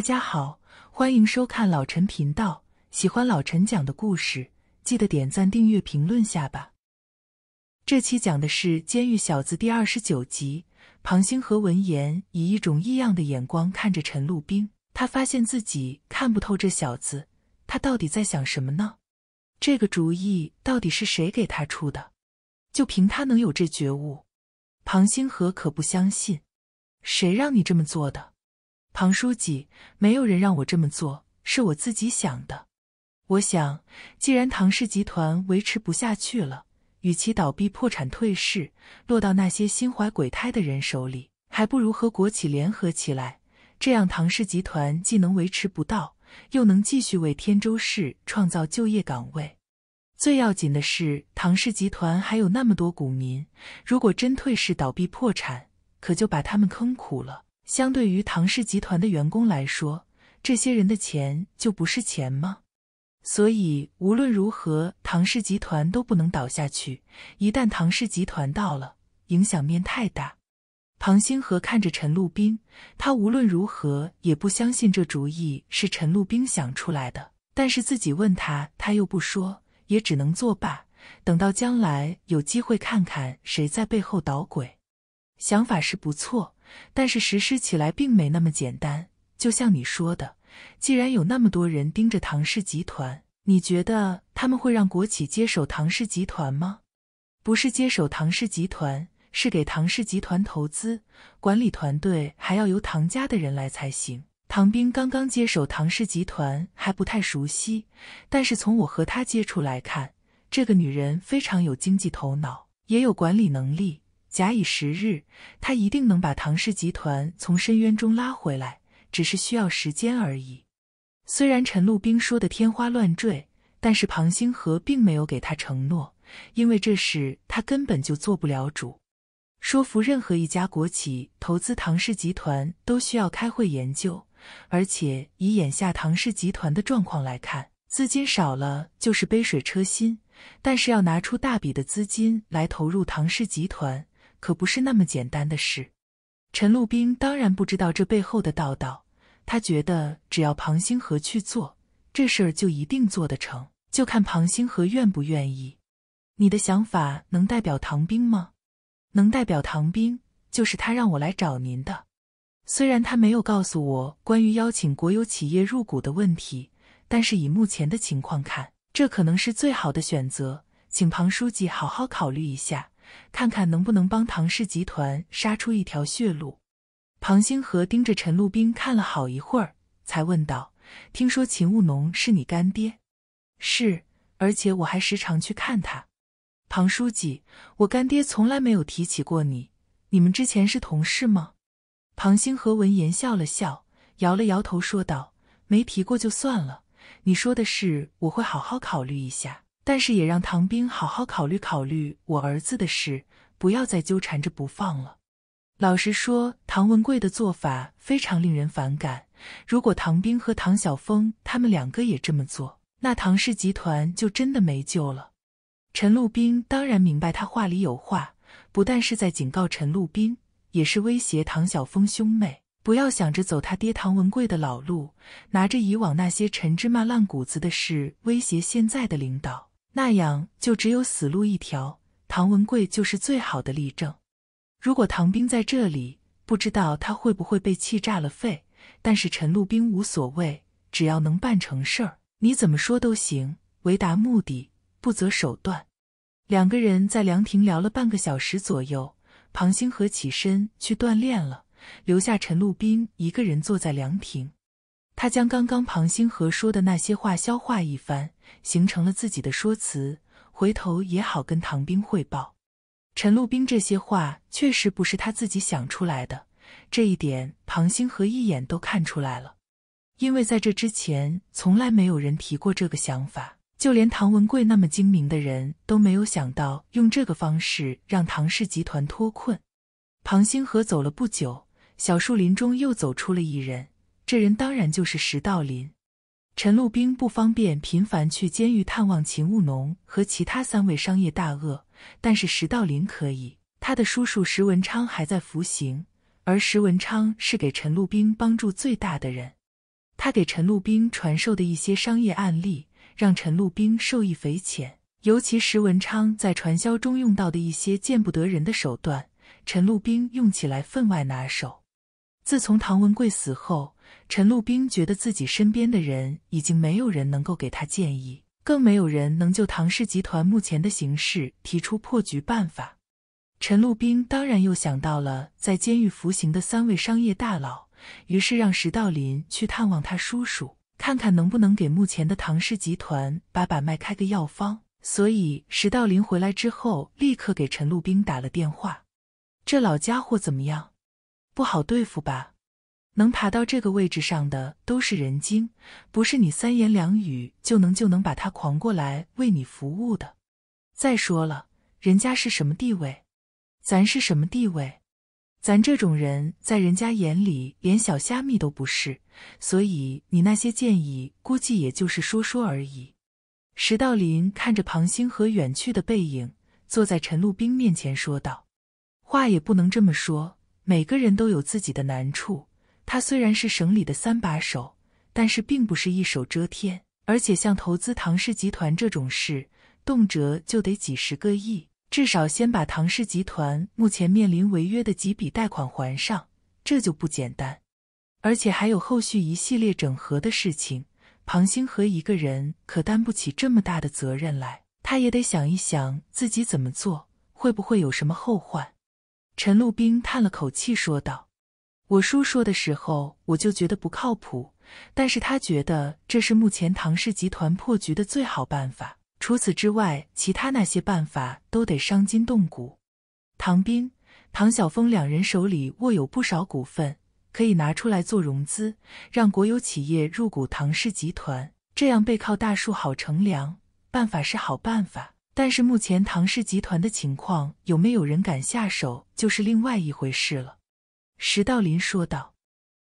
大家好，欢迎收看老陈频道。喜欢老陈讲的故事，记得点赞、订阅、评论下吧。这期讲的是《监狱小子》第二十九集。庞星河闻言，以一种异样的眼光看着陈露兵，他发现自己看不透这小子，他到底在想什么呢？这个主意到底是谁给他出的？就凭他能有这觉悟，庞星河可不相信。谁让你这么做的？唐书记，没有人让我这么做，是我自己想的。我想，既然唐氏集团维持不下去了，与其倒闭、破产、退市，落到那些心怀鬼胎的人手里，还不如和国企联合起来。这样，唐氏集团既能维持不到，又能继续为天州市创造就业岗位。最要紧的是，唐氏集团还有那么多股民，如果真退市、倒闭、破产，可就把他们坑苦了。相对于唐氏集团的员工来说，这些人的钱就不是钱吗？所以无论如何，唐氏集团都不能倒下去。一旦唐氏集团倒了，影响面太大。唐星河看着陈露兵，他无论如何也不相信这主意是陈露兵想出来的，但是自己问他，他又不说，也只能作罢。等到将来有机会看看谁在背后捣鬼。想法是不错。但是实施起来并没那么简单。就像你说的，既然有那么多人盯着唐氏集团，你觉得他们会让国企接手唐氏集团吗？不是接手唐氏集团，是给唐氏集团投资。管理团队还要由唐家的人来才行。唐兵刚刚接手唐氏集团还不太熟悉，但是从我和他接触来看，这个女人非常有经济头脑，也有管理能力。假以时日，他一定能把唐氏集团从深渊中拉回来，只是需要时间而已。虽然陈露冰说的天花乱坠，但是庞星河并没有给他承诺，因为这事他根本就做不了主。说服任何一家国企投资唐氏集团都需要开会研究，而且以眼下唐氏集团的状况来看，资金少了就是杯水车薪，但是要拿出大笔的资金来投入唐氏集团。可不是那么简单的事。陈路兵当然不知道这背后的道道，他觉得只要庞星河去做，这事儿就一定做得成，就看庞星河愿不愿意。你的想法能代表唐兵吗？能代表唐兵，就是他让我来找您的。虽然他没有告诉我关于邀请国有企业入股的问题，但是以目前的情况看，这可能是最好的选择，请庞书记好好考虑一下。看看能不能帮唐氏集团杀出一条血路。庞星河盯着陈路兵看了好一会儿，才问道：“听说秦务农是你干爹？是，而且我还时常去看他。庞书记，我干爹从来没有提起过你，你们之前是同事吗？”庞星河闻言笑了笑，摇了摇头，说道：“没提过就算了。你说的事，我会好好考虑一下。”但是也让唐冰好好考虑考虑我儿子的事，不要再纠缠着不放了。老实说，唐文贵的做法非常令人反感。如果唐冰和唐晓峰他们两个也这么做，那唐氏集团就真的没救了。陈路斌当然明白他话里有话，不但是在警告陈路斌，也是威胁唐晓峰兄妹，不要想着走他爹唐文贵的老路，拿着以往那些陈芝麻烂谷子的事威胁现在的领导。那样就只有死路一条，唐文贵就是最好的例证。如果唐兵在这里，不知道他会不会被气炸了肺。但是陈路兵无所谓，只要能办成事儿，你怎么说都行，为达目的不择手段。两个人在凉亭聊了半个小时左右，庞星河起身去锻炼了，留下陈路兵一个人坐在凉亭。他将刚刚庞星河说的那些话消化一番。形成了自己的说辞，回头也好跟唐兵汇报。陈路兵这些话确实不是他自己想出来的，这一点庞星河一眼都看出来了。因为在这之前，从来没有人提过这个想法，就连唐文贵那么精明的人都没有想到用这个方式让唐氏集团脱困。庞星河走了不久，小树林中又走出了一人，这人当然就是石道林。陈路兵不方便频繁去监狱探望秦务农和其他三位商业大鳄，但是石道林可以。他的叔叔石文昌还在服刑，而石文昌是给陈路兵帮助最大的人。他给陈路兵传授的一些商业案例，让陈路兵受益匪浅。尤其石文昌在传销中用到的一些见不得人的手段，陈路兵用起来分外拿手。自从唐文贵死后，陈路兵觉得自己身边的人已经没有人能够给他建议，更没有人能就唐氏集团目前的形势提出破局办法。陈路兵当然又想到了在监狱服刑的三位商业大佬，于是让石道林去探望他叔叔，看看能不能给目前的唐氏集团把把脉，开个药方。所以石道林回来之后，立刻给陈路兵打了电话：“这老家伙怎么样？”不好对付吧？能爬到这个位置上的都是人精，不是你三言两语就能就能把他狂过来为你服务的。再说了，人家是什么地位，咱是什么地位？咱这种人在人家眼里连小虾米都不是，所以你那些建议估计也就是说说而已。石道林看着庞星河远去的背影，坐在陈露冰面前说道：“话也不能这么说。”每个人都有自己的难处。他虽然是省里的三把手，但是并不是一手遮天。而且像投资唐氏集团这种事，动辄就得几十个亿，至少先把唐氏集团目前面临违约的几笔贷款还上，这就不简单。而且还有后续一系列整合的事情，庞星河一个人可担不起这么大的责任来。他也得想一想自己怎么做，会不会有什么后患。陈露兵叹了口气，说道：“我叔说的时候，我就觉得不靠谱。但是他觉得这是目前唐氏集团破局的最好办法。除此之外，其他那些办法都得伤筋动骨。唐兵、唐晓峰两人手里握有不少股份，可以拿出来做融资，让国有企业入股唐氏集团，这样背靠大树好乘凉。办法是好办法。”但是目前唐氏集团的情况，有没有人敢下手，就是另外一回事了。石道林说道：“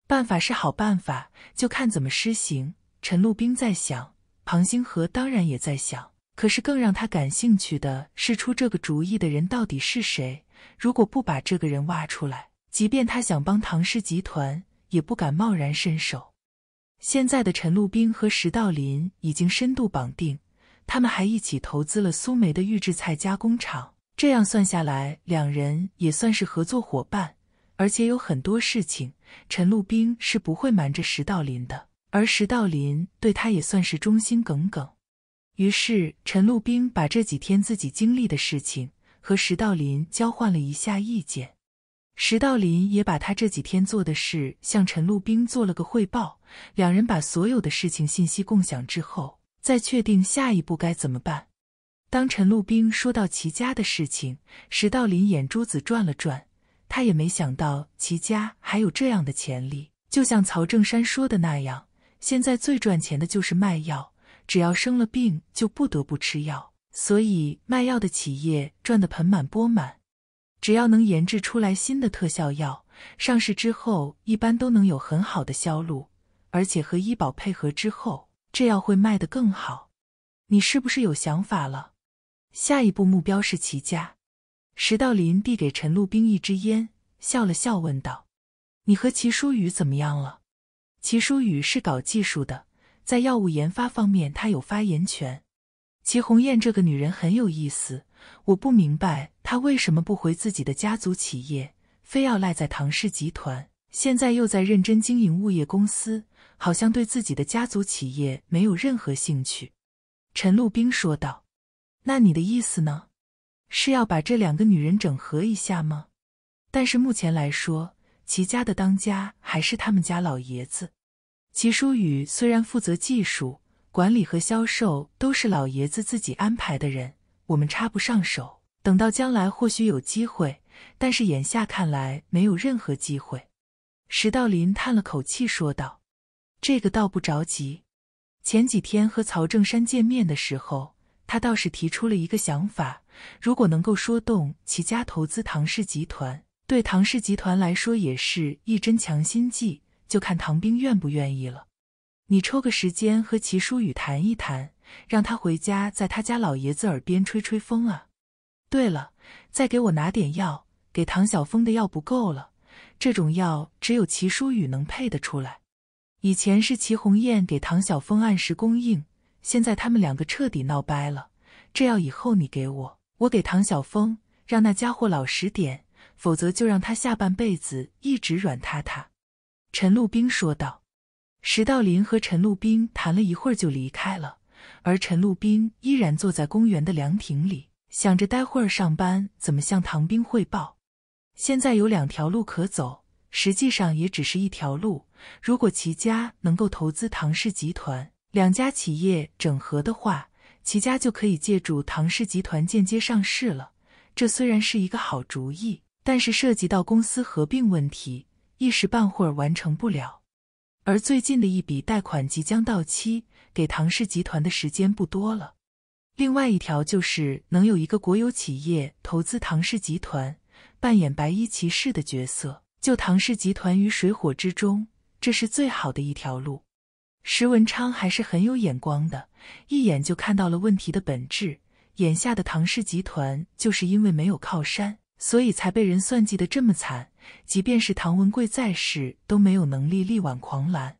办法是好办法，就看怎么施行。”陈路冰在想，庞星河当然也在想。可是更让他感兴趣的是，出这个主意的人到底是谁？如果不把这个人挖出来，即便他想帮唐氏集团，也不敢贸然伸手。现在的陈路冰和石道林已经深度绑定。他们还一起投资了苏梅的预制菜加工厂，这样算下来，两人也算是合作伙伴。而且有很多事情，陈露兵是不会瞒着石道林的，而石道林对他也算是忠心耿耿。于是，陈露兵把这几天自己经历的事情和石道林交换了一下意见，石道林也把他这几天做的事向陈露兵做了个汇报。两人把所有的事情信息共享之后。再确定下一步该怎么办。当陈露兵说到齐家的事情，石道林眼珠子转了转，他也没想到齐家还有这样的潜力。就像曹正山说的那样，现在最赚钱的就是卖药，只要生了病就不得不吃药，所以卖药的企业赚得盆满钵满。只要能研制出来新的特效药，上市之后一般都能有很好的销路，而且和医保配合之后。这药会卖得更好，你是不是有想法了？下一步目标是齐家。石道林递给陈露冰一支烟，笑了笑，问道：“你和齐书宇怎么样了？”齐书宇是搞技术的，在药物研发方面他有发言权。齐红艳这个女人很有意思，我不明白她为什么不回自己的家族企业，非要赖在唐氏集团，现在又在认真经营物业公司。好像对自己的家族企业没有任何兴趣，陈露冰说道：“那你的意思呢？是要把这两个女人整合一下吗？”但是目前来说，齐家的当家还是他们家老爷子。齐书宇虽然负责技术管理，和销售都是老爷子自己安排的人，我们插不上手。等到将来或许有机会，但是眼下看来没有任何机会。石道林叹了口气说道。这个倒不着急。前几天和曹正山见面的时候，他倒是提出了一个想法：如果能够说动齐家投资唐氏集团，对唐氏集团来说也是一针强心剂，就看唐兵愿不愿意了。你抽个时间和齐书宇谈一谈，让他回家在他家老爷子耳边吹吹风啊。对了，再给我拿点药，给唐晓峰的药不够了。这种药只有齐书宇能配得出来。以前是齐红艳给唐晓峰按时供应，现在他们两个彻底闹掰了。这药以后你给我，我给唐晓峰，让那家伙老实点，否则就让他下半辈子一直软塌塌。”陈陆斌说道。石道林和陈陆斌谈了一会儿就离开了，而陈陆斌依然坐在公园的凉亭里，想着待会上班怎么向唐兵汇报。现在有两条路可走，实际上也只是一条路。如果齐家能够投资唐氏集团，两家企业整合的话，齐家就可以借助唐氏集团间接上市了。这虽然是一个好主意，但是涉及到公司合并问题，一时半会儿完成不了。而最近的一笔贷款即将到期，给唐氏集团的时间不多了。另外一条就是能有一个国有企业投资唐氏集团，扮演白衣骑士的角色，救唐氏集团于水火之中。这是最好的一条路，石文昌还是很有眼光的，一眼就看到了问题的本质。眼下的唐氏集团就是因为没有靠山，所以才被人算计的这么惨。即便是唐文贵在世，都没有能力力挽狂澜。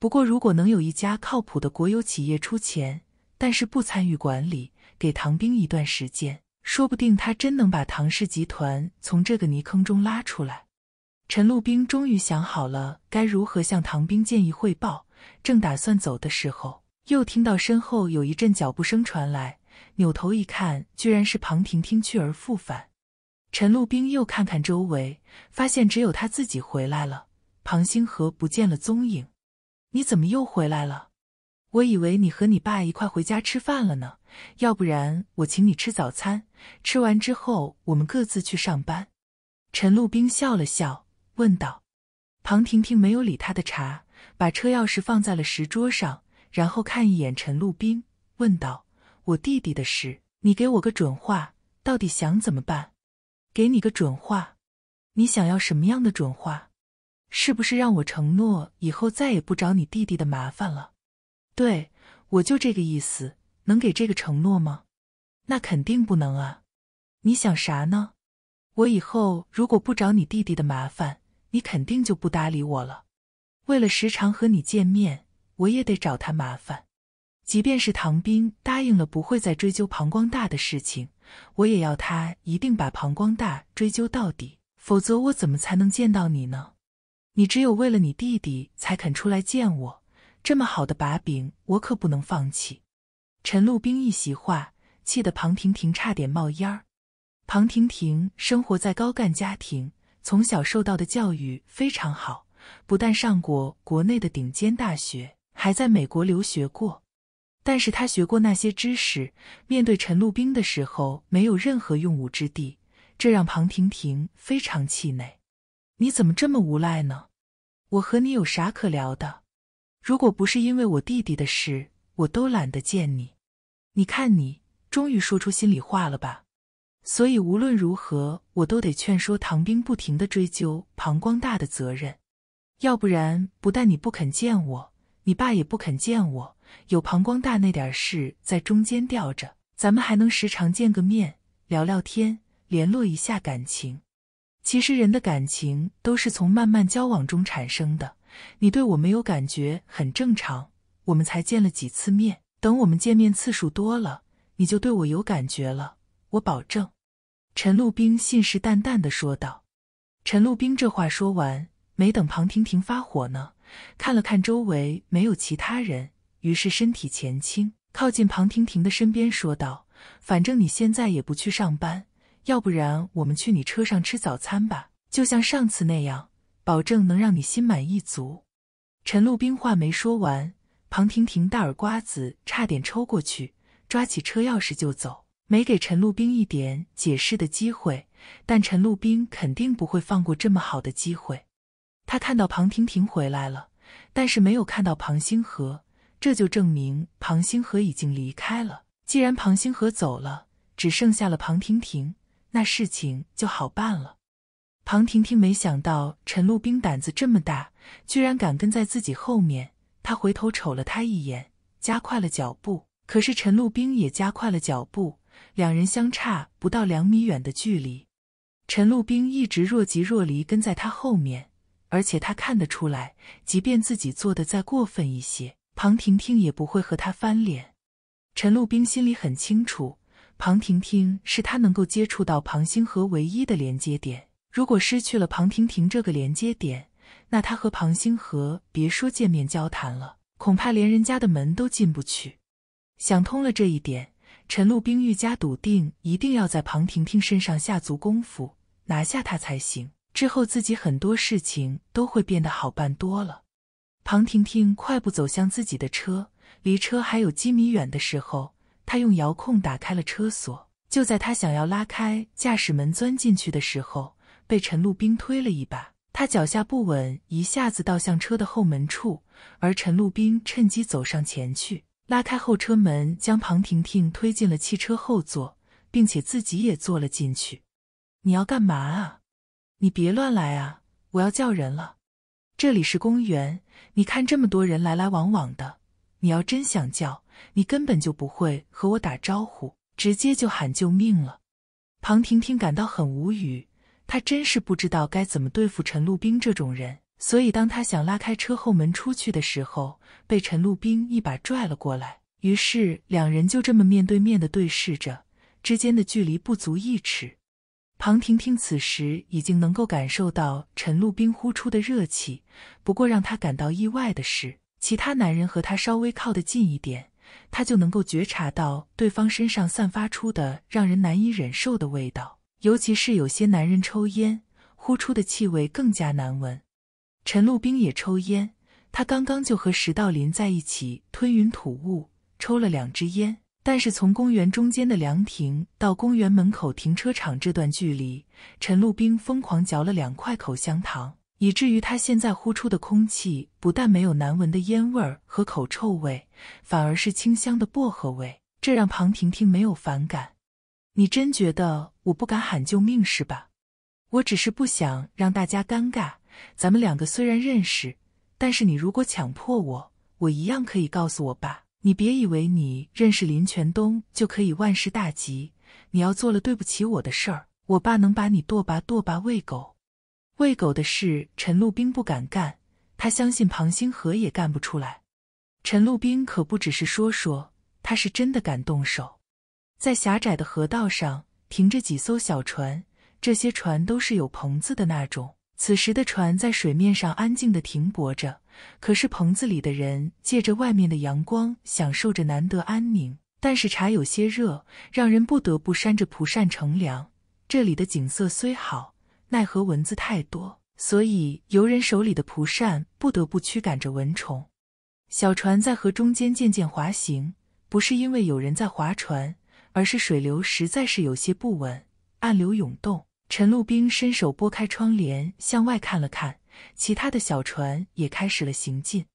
不过，如果能有一家靠谱的国有企业出钱，但是不参与管理，给唐兵一段时间，说不定他真能把唐氏集团从这个泥坑中拉出来。陈路兵终于想好了该如何向唐兵建议汇报，正打算走的时候，又听到身后有一阵脚步声传来。扭头一看，居然是庞婷婷去而复返。陈路兵又看看周围，发现只有他自己回来了，庞星河不见了踪影。你怎么又回来了？我以为你和你爸一块回家吃饭了呢。要不然我请你吃早餐，吃完之后我们各自去上班。陈路兵笑了笑。问道：“庞婷婷没有理他的茶，把车钥匙放在了石桌上，然后看一眼陈露冰，问道：‘我弟弟的事，你给我个准话，到底想怎么办？’给你个准话，你想要什么样的准话？是不是让我承诺以后再也不找你弟弟的麻烦了？对我就这个意思，能给这个承诺吗？那肯定不能啊！你想啥呢？我以后如果不找你弟弟的麻烦。”你肯定就不搭理我了。为了时常和你见面，我也得找他麻烦。即便是唐兵答应了不会再追究庞光大的事情，我也要他一定把庞光大追究到底。否则，我怎么才能见到你呢？你只有为了你弟弟才肯出来见我，这么好的把柄，我可不能放弃。陈露兵一席话，气得庞婷婷差点冒烟儿。庞婷婷生活在高干家庭。从小受到的教育非常好，不但上过国内的顶尖大学，还在美国留学过。但是他学过那些知识，面对陈露冰的时候没有任何用武之地，这让庞婷婷非常气馁。你怎么这么无赖呢？我和你有啥可聊的？如果不是因为我弟弟的事，我都懒得见你。你看你，终于说出心里话了吧？所以无论如何，我都得劝说唐兵不停的追究庞光大的责任，要不然不但你不肯见我，你爸也不肯见我。有庞光大那点事在中间吊着，咱们还能时常见个面，聊聊天，联络一下感情。其实人的感情都是从慢慢交往中产生的，你对我没有感觉很正常，我们才见了几次面，等我们见面次数多了，你就对我有感觉了。我保证。”陈陆冰信誓旦旦的说道。陈陆冰这话说完，没等庞婷婷发火呢，看了看周围没有其他人，于是身体前倾，靠近庞婷婷的身边，说道：“反正你现在也不去上班，要不然我们去你车上吃早餐吧，就像上次那样，保证能让你心满意足。”陈陆冰话没说完，庞婷婷大耳瓜子差点抽过去，抓起车钥匙就走。没给陈露兵一点解释的机会，但陈露兵肯定不会放过这么好的机会。他看到庞婷婷回来了，但是没有看到庞星河，这就证明庞星河已经离开了。既然庞星河走了，只剩下了庞婷婷，那事情就好办了。庞婷婷没想到陈露兵胆子这么大，居然敢跟在自己后面。她回头瞅了他一眼，加快了脚步。可是陈露兵也加快了脚步。两人相差不到两米远的距离，陈露兵一直若即若离跟在他后面，而且他看得出来，即便自己做的再过分一些，庞婷婷也不会和他翻脸。陈露兵心里很清楚，庞婷婷是他能够接触到庞星河唯一的连接点。如果失去了庞婷婷这个连接点，那他和庞星河别说见面交谈了，恐怕连人家的门都进不去。想通了这一点。陈露冰愈加笃定，一定要在庞婷婷身上下足功夫，拿下她才行。之后自己很多事情都会变得好办多了。庞婷婷快步走向自己的车，离车还有几米远的时候，她用遥控打开了车锁。就在她想要拉开驾驶门钻进去的时候，被陈露冰推了一把，她脚下不稳，一下子倒向车的后门处，而陈露冰趁机走上前去。拉开后车门，将庞婷婷推进了汽车后座，并且自己也坐了进去。你要干嘛啊？你别乱来啊！我要叫人了。这里是公园，你看这么多人来来往往的。你要真想叫，你根本就不会和我打招呼，直接就喊救命了。庞婷婷感到很无语，她真是不知道该怎么对付陈路冰这种人。所以，当他想拉开车后门出去的时候，被陈露冰一把拽了过来。于是，两人就这么面对面的对视着，之间的距离不足一尺。庞婷婷此时已经能够感受到陈露冰呼出的热气。不过，让她感到意外的是，其他男人和她稍微靠得近一点，她就能够觉察到对方身上散发出的让人难以忍受的味道。尤其是有些男人抽烟，呼出的气味更加难闻。陈露冰也抽烟，他刚刚就和石道林在一起吞云吐雾，抽了两支烟。但是从公园中间的凉亭到公园门口停车场这段距离，陈露冰疯狂嚼了两块口香糖，以至于他现在呼出的空气不但没有难闻的烟味和口臭味，反而是清香的薄荷味，这让庞婷婷没有反感。你真觉得我不敢喊救命是吧？我只是不想让大家尴尬。咱们两个虽然认识，但是你如果强迫我，我一样可以告诉我爸。你别以为你认识林全东就可以万事大吉。你要做了对不起我的事儿，我爸能把你剁吧剁吧喂狗。喂狗的事，陈路兵不敢干，他相信庞星河也干不出来。陈路兵可不只是说说，他是真的敢动手。在狭窄的河道上停着几艘小船，这些船都是有棚子的那种。此时的船在水面上安静地停泊着，可是棚子里的人借着外面的阳光，享受着难得安宁。但是茶有些热，让人不得不扇着蒲扇乘凉。这里的景色虽好，奈何蚊子太多，所以游人手里的蒲扇不得不驱赶着蚊虫。小船在河中间渐渐滑行，不是因为有人在划船，而是水流实在是有些不稳，暗流涌动。陈路兵伸手拨开窗帘，向外看了看，其他的小船也开始了行进。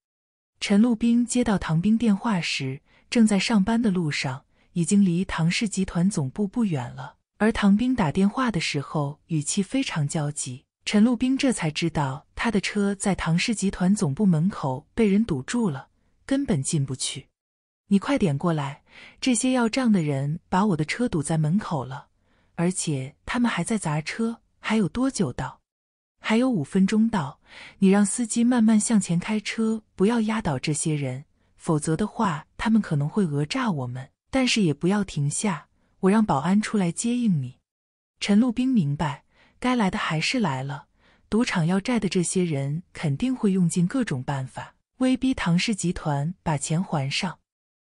陈路兵接到唐兵电话时，正在上班的路上，已经离唐氏集团总部不远了。而唐兵打电话的时候，语气非常焦急。陈路兵这才知道，他的车在唐氏集团总部门口被人堵住了，根本进不去。你快点过来，这些要账的人把我的车堵在门口了。而且他们还在砸车，还有多久到？还有五分钟到。你让司机慢慢向前开车，不要压倒这些人，否则的话，他们可能会讹诈我们。但是也不要停下，我让保安出来接应你。陈路兵明白，该来的还是来了。赌场要债的这些人肯定会用尽各种办法，威逼唐氏集团把钱还上，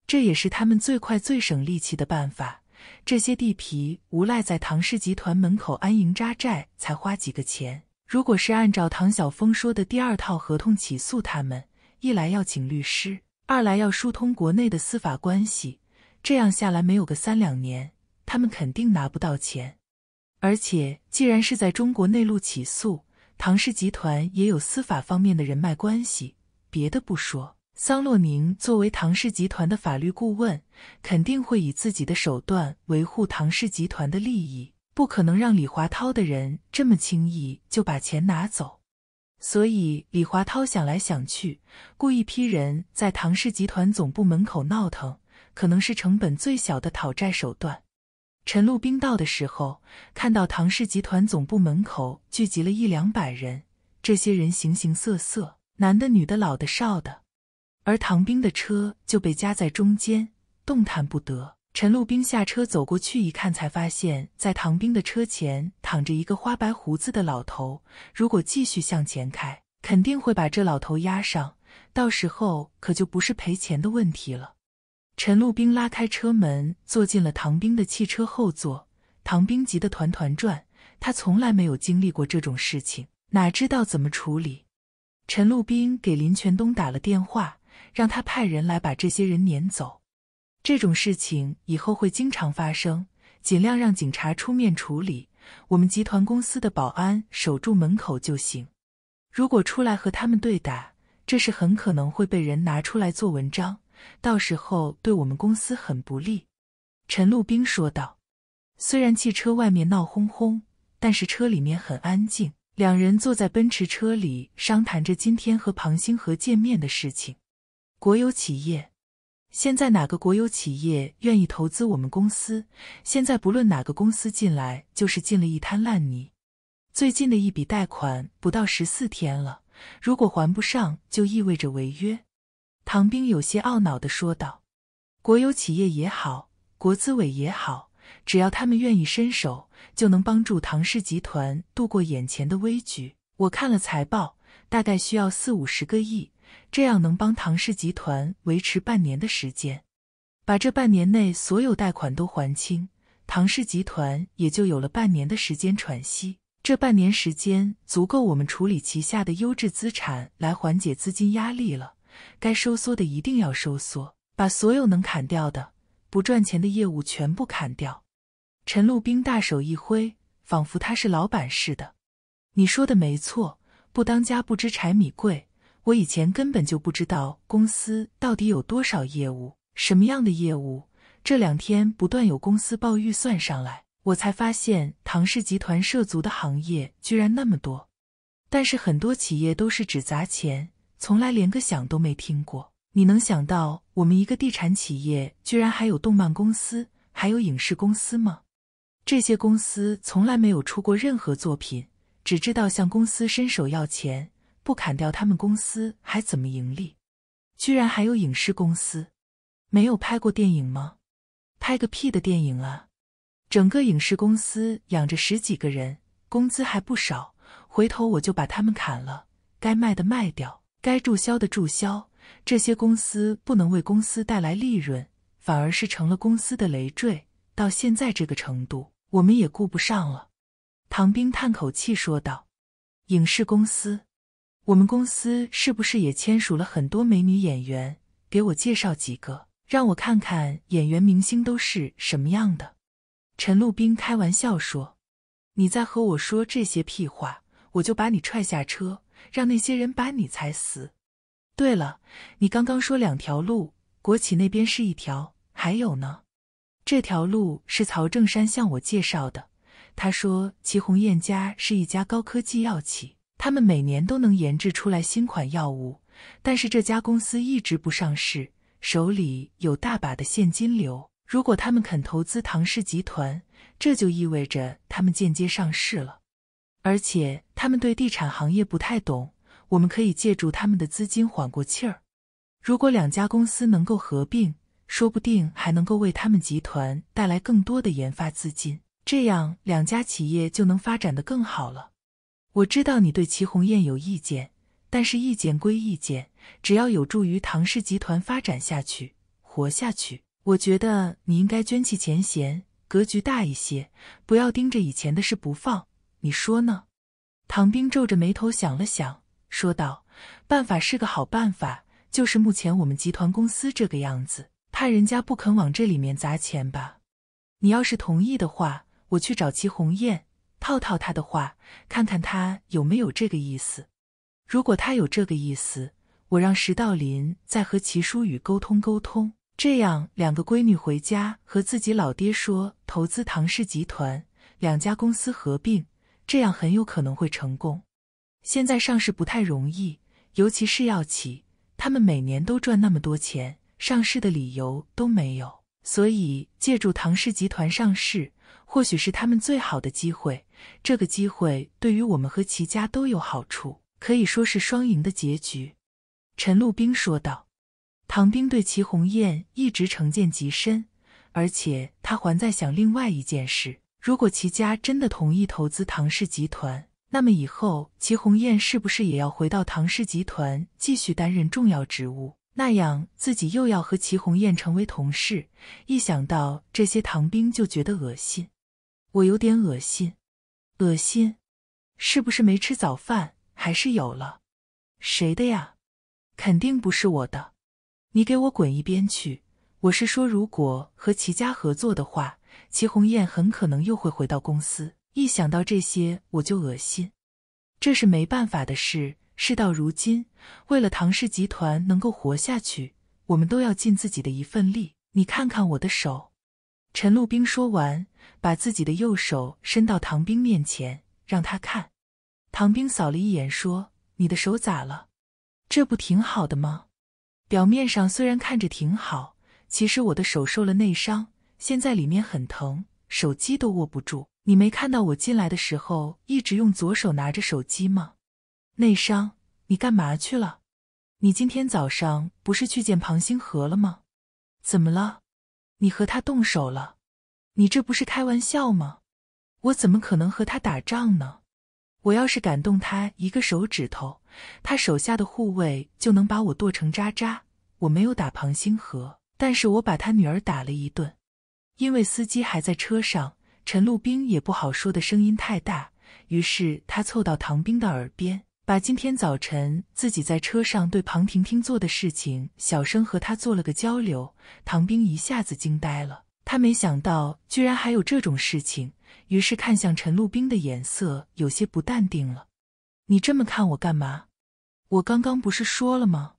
这也是他们最快最省力气的办法。这些地皮无赖在唐氏集团门口安营扎寨，才花几个钱。如果是按照唐晓峰说的第二套合同起诉他们，一来要请律师，二来要疏通国内的司法关系，这样下来没有个三两年，他们肯定拿不到钱。而且，既然是在中国内陆起诉唐氏集团，也有司法方面的人脉关系，别的不说。桑洛宁作为唐氏集团的法律顾问，肯定会以自己的手段维护唐氏集团的利益，不可能让李华涛的人这么轻易就把钱拿走。所以李华涛想来想去，雇一批人在唐氏集团总部门口闹腾，可能是成本最小的讨债手段。陈露冰到的时候，看到唐氏集团总部门口聚集了一两百人，这些人形形色色，男的、女的、老的、少的。而唐兵的车就被夹在中间，动弹不得。陈路兵下车走过去一看，才发现在唐兵的车前躺着一个花白胡子的老头。如果继续向前开，肯定会把这老头压上，到时候可就不是赔钱的问题了。陈路兵拉开车门，坐进了唐兵的汽车后座。唐兵急得团团转，他从来没有经历过这种事情，哪知道怎么处理？陈路兵给林全东打了电话。让他派人来把这些人撵走，这种事情以后会经常发生，尽量让警察出面处理。我们集团公司的保安守住门口就行。如果出来和他们对打，这事很可能会被人拿出来做文章，到时候对我们公司很不利。”陈路冰说道。虽然汽车外面闹哄哄，但是车里面很安静。两人坐在奔驰车里，商谈着今天和庞星河见面的事情。国有企业，现在哪个国有企业愿意投资我们公司？现在不论哪个公司进来，就是进了一滩烂泥。最近的一笔贷款不到十四天了，如果还不上，就意味着违约。唐兵有些懊恼地说道：“国有企业也好，国资委也好，只要他们愿意伸手，就能帮助唐氏集团度过眼前的危局。我看了财报，大概需要四五十个亿。”这样能帮唐氏集团维持半年的时间，把这半年内所有贷款都还清，唐氏集团也就有了半年的时间喘息。这半年时间足够我们处理旗下的优质资产来缓解资金压力了。该收缩的一定要收缩，把所有能砍掉的、不赚钱的业务全部砍掉。陈露兵大手一挥，仿佛他是老板似的。你说的没错，不当家不知柴米贵。我以前根本就不知道公司到底有多少业务，什么样的业务。这两天不断有公司报预算上来，我才发现唐氏集团涉足的行业居然那么多。但是很多企业都是只砸钱，从来连个响都没听过。你能想到我们一个地产企业居然还有动漫公司，还有影视公司吗？这些公司从来没有出过任何作品，只知道向公司伸手要钱。不砍掉他们公司还怎么盈利？居然还有影视公司，没有拍过电影吗？拍个屁的电影啊！整个影视公司养着十几个人，工资还不少。回头我就把他们砍了，该卖的卖掉，该注销的注销。这些公司不能为公司带来利润，反而是成了公司的累赘。到现在这个程度，我们也顾不上了。”唐兵叹口气说道：“影视公司。”我们公司是不是也签署了很多美女演员？给我介绍几个，让我看看演员明星都是什么样的。陈路冰开玩笑说：“你在和我说这些屁话，我就把你踹下车，让那些人把你踩死。”对了，你刚刚说两条路，国企那边是一条，还有呢？这条路是曹正山向我介绍的，他说齐红艳家是一家高科技药企。他们每年都能研制出来新款药物，但是这家公司一直不上市，手里有大把的现金流。如果他们肯投资唐氏集团，这就意味着他们间接上市了。而且他们对地产行业不太懂，我们可以借助他们的资金缓过气儿。如果两家公司能够合并，说不定还能够为他们集团带来更多的研发资金，这样两家企业就能发展的更好了。我知道你对齐红艳有意见，但是意见归意见，只要有助于唐氏集团发展下去、活下去，我觉得你应该捐弃前嫌，格局大一些，不要盯着以前的事不放。你说呢？唐兵皱着眉头想了想，说道：“办法是个好办法，就是目前我们集团公司这个样子，怕人家不肯往这里面砸钱吧？你要是同意的话，我去找齐红艳。”套套他的话，看看他有没有这个意思。如果他有这个意思，我让石道林再和齐书宇沟通沟通。这样两个闺女回家和自己老爹说，投资唐氏集团，两家公司合并，这样很有可能会成功。现在上市不太容易，尤其是药企，他们每年都赚那么多钱，上市的理由都没有。所以借助唐氏集团上市。或许是他们最好的机会，这个机会对于我们和齐家都有好处，可以说是双赢的结局。”陈路兵说道。唐兵对齐红艳一直成见极深，而且他还在想另外一件事：如果齐家真的同意投资唐氏集团，那么以后齐红艳是不是也要回到唐氏集团继续担任重要职务？那样自己又要和齐红艳成为同事，一想到这些唐兵就觉得恶心。我有点恶心，恶心，是不是没吃早饭？还是有了？谁的呀？肯定不是我的。你给我滚一边去！我是说，如果和齐家合作的话，齐红艳很可能又会回到公司。一想到这些，我就恶心。这是没办法的事。事到如今，为了唐氏集团能够活下去，我们都要尽自己的一份力。你看看我的手。”陈露冰说完，把自己的右手伸到唐冰面前，让他看。唐兵扫了一眼，说：“你的手咋了？这不挺好的吗？表面上虽然看着挺好，其实我的手受了内伤，现在里面很疼，手机都握不住。你没看到我进来的时候一直用左手拿着手机吗？”内伤，你干嘛去了？你今天早上不是去见庞星河了吗？怎么了？你和他动手了？你这不是开玩笑吗？我怎么可能和他打仗呢？我要是敢动他一个手指头，他手下的护卫就能把我剁成渣渣。我没有打庞星河，但是我把他女儿打了一顿。因为司机还在车上，陈路兵也不好说的声音太大，于是他凑到唐兵的耳边。把今天早晨自己在车上对庞婷婷做的事情，小声和他做了个交流。唐冰一下子惊呆了，他没想到居然还有这种事情，于是看向陈露冰的眼色有些不淡定了。你这么看我干嘛？我刚刚不是说了吗？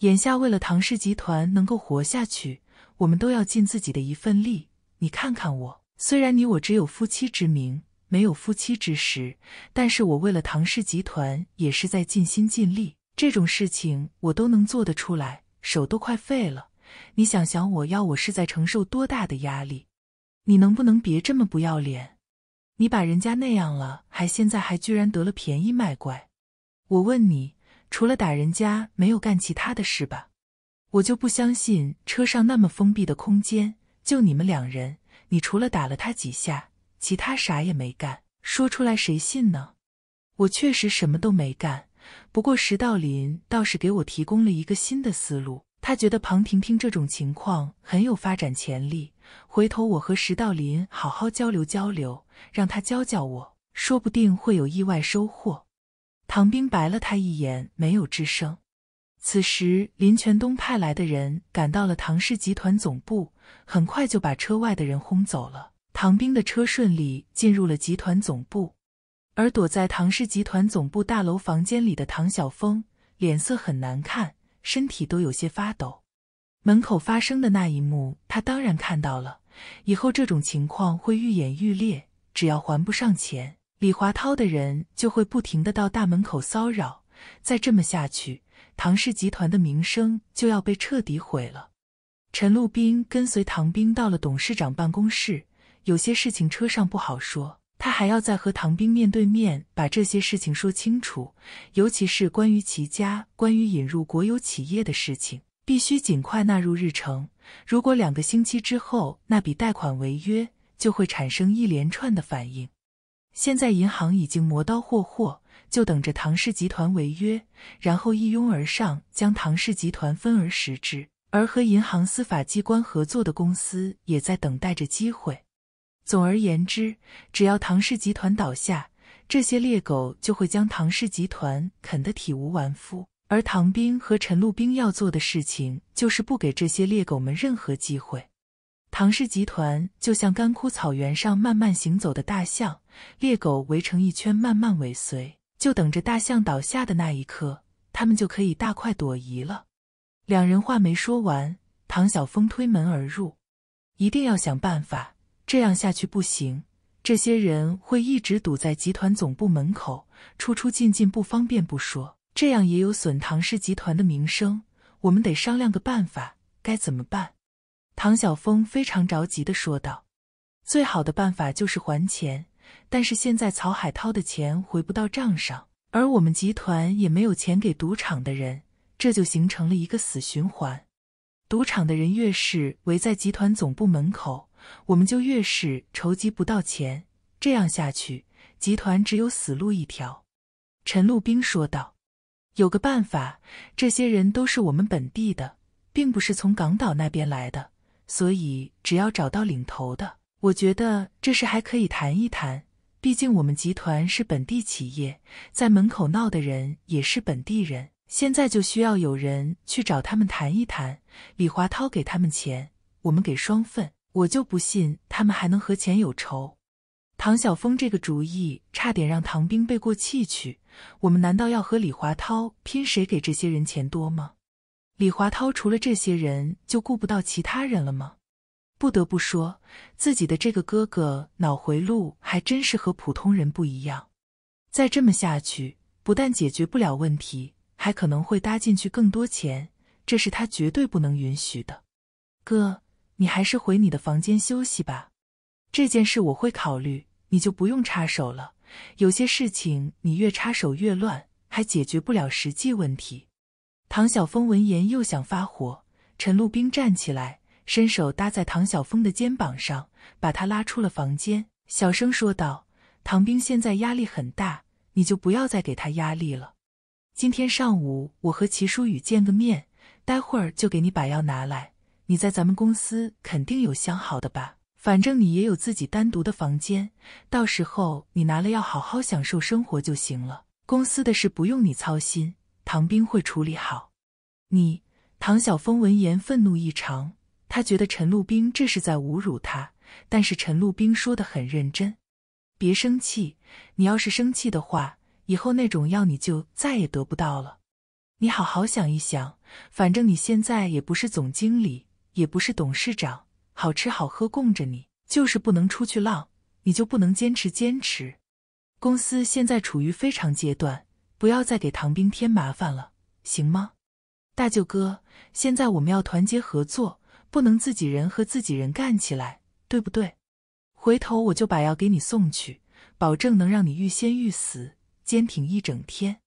眼下为了唐氏集团能够活下去，我们都要尽自己的一份力。你看看我，虽然你我只有夫妻之名。没有夫妻之实，但是我为了唐氏集团也是在尽心尽力，这种事情我都能做得出来，手都快废了。你想想，我要我是在承受多大的压力？你能不能别这么不要脸？你把人家那样了，还现在还居然得了便宜卖乖？我问你，除了打人家，没有干其他的事吧？我就不相信车上那么封闭的空间，就你们两人，你除了打了他几下。其他啥也没干，说出来谁信呢？我确实什么都没干。不过石道林倒是给我提供了一个新的思路，他觉得庞婷婷这种情况很有发展潜力。回头我和石道林好好交流交流，让他教教我，说不定会有意外收获。唐兵白了他一眼，没有吱声。此时，林全东派来的人赶到了唐氏集团总部，很快就把车外的人轰走了。唐兵的车顺利进入了集团总部，而躲在唐氏集团总部大楼房间里的唐晓峰脸色很难看，身体都有些发抖。门口发生的那一幕，他当然看到了。以后这种情况会愈演愈烈，只要还不上钱，李华涛的人就会不停的到大门口骚扰。再这么下去，唐氏集团的名声就要被彻底毁了。陈路斌跟随唐兵到了董事长办公室。有些事情车上不好说，他还要再和唐兵面对面把这些事情说清楚，尤其是关于齐家、关于引入国有企业的事情，必须尽快纳入日程。如果两个星期之后那笔贷款违约，就会产生一连串的反应。现在银行已经磨刀霍霍，就等着唐氏集团违约，然后一拥而上将唐氏集团分而食之。而和银行、司法机关合作的公司也在等待着机会。总而言之，只要唐氏集团倒下，这些猎狗就会将唐氏集团啃得体无完肤。而唐兵和陈露兵要做的事情，就是不给这些猎狗们任何机会。唐氏集团就像干枯草原上慢慢行走的大象，猎狗围成一圈，慢慢尾随，就等着大象倒下的那一刻，他们就可以大快朵颐了。两人话没说完，唐晓峰推门而入：“一定要想办法。”这样下去不行，这些人会一直堵在集团总部门口，出出进进不方便不说，这样也有损唐氏集团的名声。我们得商量个办法，该怎么办？唐晓峰非常着急的说道：“最好的办法就是还钱，但是现在曹海涛的钱回不到账上，而我们集团也没有钱给赌场的人，这就形成了一个死循环。赌场的人越是围在集团总部门口。”我们就越是筹集不到钱，这样下去，集团只有死路一条。”陈路兵说道，“有个办法，这些人都是我们本地的，并不是从港岛那边来的，所以只要找到领头的，我觉得这事还可以谈一谈。毕竟我们集团是本地企业，在门口闹的人也是本地人，现在就需要有人去找他们谈一谈。李华涛给他们钱，我们给双份。”我就不信他们还能和钱有仇。唐晓峰这个主意差点让唐兵背过气去。我们难道要和李华涛拼谁给这些人钱多吗？李华涛除了这些人就顾不到其他人了吗？不得不说，自己的这个哥哥脑回路还真是和普通人不一样。再这么下去，不但解决不了问题，还可能会搭进去更多钱。这是他绝对不能允许的，哥。你还是回你的房间休息吧，这件事我会考虑，你就不用插手了。有些事情你越插手越乱，还解决不了实际问题。唐晓峰闻言又想发火，陈露冰站起来，伸手搭在唐晓峰的肩膀上，把他拉出了房间，小声说道：“唐兵现在压力很大，你就不要再给他压力了。今天上午我和齐书宇见个面，待会儿就给你把药拿来。”你在咱们公司肯定有相好的吧？反正你也有自己单独的房间，到时候你拿了要好好享受生活就行了。公司的事不用你操心，唐兵会处理好。你，唐晓峰闻言愤怒异常，他觉得陈露冰这是在侮辱他。但是陈露冰说的很认真：“别生气，你要是生气的话，以后那种药你就再也得不到了。你好好想一想，反正你现在也不是总经理。”也不是董事长，好吃好喝供着你，就是不能出去浪，你就不能坚持坚持？公司现在处于非常阶段，不要再给唐兵添麻烦了，行吗？大舅哥，现在我们要团结合作，不能自己人和自己人干起来，对不对？回头我就把药给你送去，保证能让你欲仙欲死，坚挺一整天。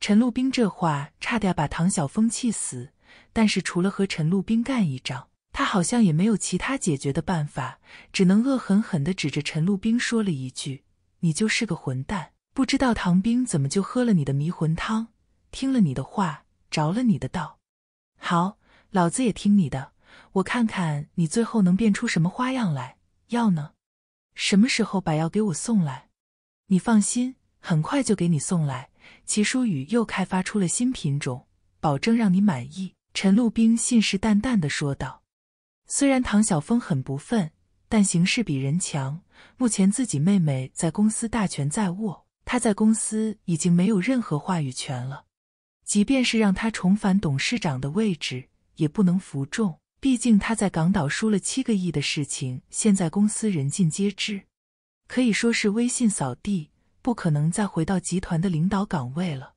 陈路兵这话差点把唐晓峰气死。但是除了和陈露冰干一仗，他好像也没有其他解决的办法，只能恶狠狠地指着陈露冰说了一句：“你就是个混蛋，不知道唐冰怎么就喝了你的迷魂汤，听了你的话，着了你的道。好，老子也听你的，我看看你最后能变出什么花样来。药呢？什么时候把药给我送来？你放心，很快就给你送来。齐书宇又开发出了新品种，保证让你满意。”陈路兵信誓旦旦地说道：“虽然唐晓峰很不忿，但形势比人强。目前自己妹妹在公司大权在握，他在公司已经没有任何话语权了。即便是让他重返董事长的位置，也不能服众。毕竟他在港岛输了七个亿的事情，现在公司人尽皆知，可以说是威信扫地，不可能再回到集团的领导岗位了。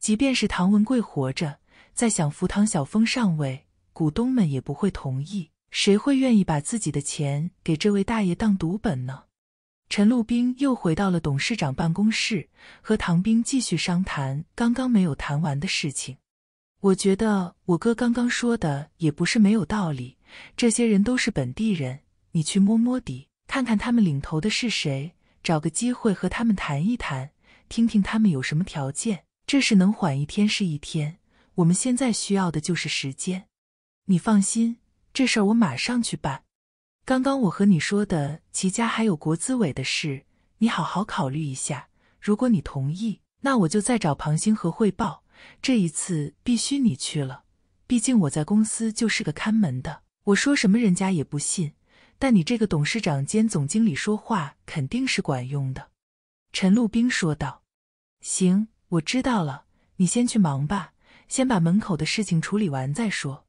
即便是唐文贵活着。”在想扶唐小峰上位，股东们也不会同意。谁会愿意把自己的钱给这位大爷当赌本呢？陈路兵又回到了董事长办公室，和唐兵继续商谈刚刚没有谈完的事情。我觉得我哥刚刚说的也不是没有道理。这些人都是本地人，你去摸摸底，看看他们领头的是谁，找个机会和他们谈一谈，听听他们有什么条件。这是能缓一天是一天。我们现在需要的就是时间，你放心，这事儿我马上去办。刚刚我和你说的齐家还有国资委的事，你好好考虑一下。如果你同意，那我就再找庞星河汇报。这一次必须你去了，毕竟我在公司就是个看门的，我说什么人家也不信。但你这个董事长兼总经理说话肯定是管用的。”陈露冰说道。“行，我知道了，你先去忙吧。”先把门口的事情处理完再说。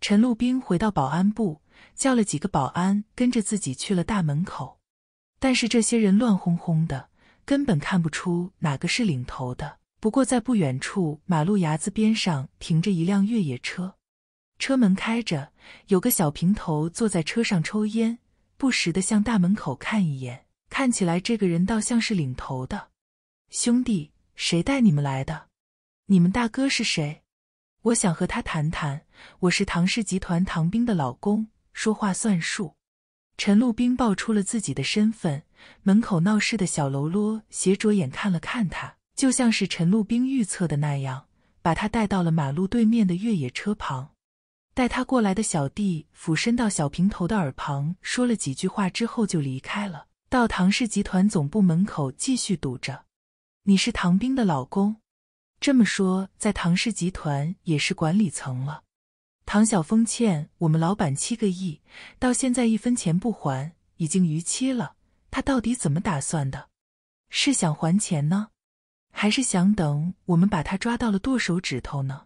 陈路兵回到保安部，叫了几个保安跟着自己去了大门口。但是这些人乱哄哄的，根本看不出哪个是领头的。不过在不远处马路牙子边上停着一辆越野车，车门开着，有个小平头坐在车上抽烟，不时的向大门口看一眼。看起来这个人倒像是领头的。兄弟，谁带你们来的？你们大哥是谁？我想和他谈谈。我是唐氏集团唐兵的老公，说话算数。陈露冰报出了自己的身份。门口闹事的小喽啰斜着眼看了看他，就像是陈露冰预测的那样，把他带到了马路对面的越野车旁。带他过来的小弟俯身到小平头的耳旁说了几句话之后就离开了，到唐氏集团总部门口继续堵着。你是唐兵的老公。这么说，在唐氏集团也是管理层了。唐晓峰欠我们老板七个亿，到现在一分钱不还，已经逾期了。他到底怎么打算的？是想还钱呢，还是想等我们把他抓到了剁手指头呢？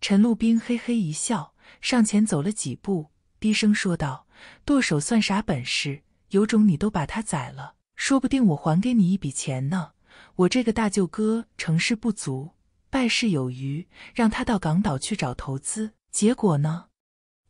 陈路斌嘿嘿一笑，上前走了几步，低声说道：“剁手算啥本事？有种你都把他宰了，说不定我还给你一笔钱呢。我这个大舅哥成事不足。”败事有余，让他到港岛去找投资，结果呢？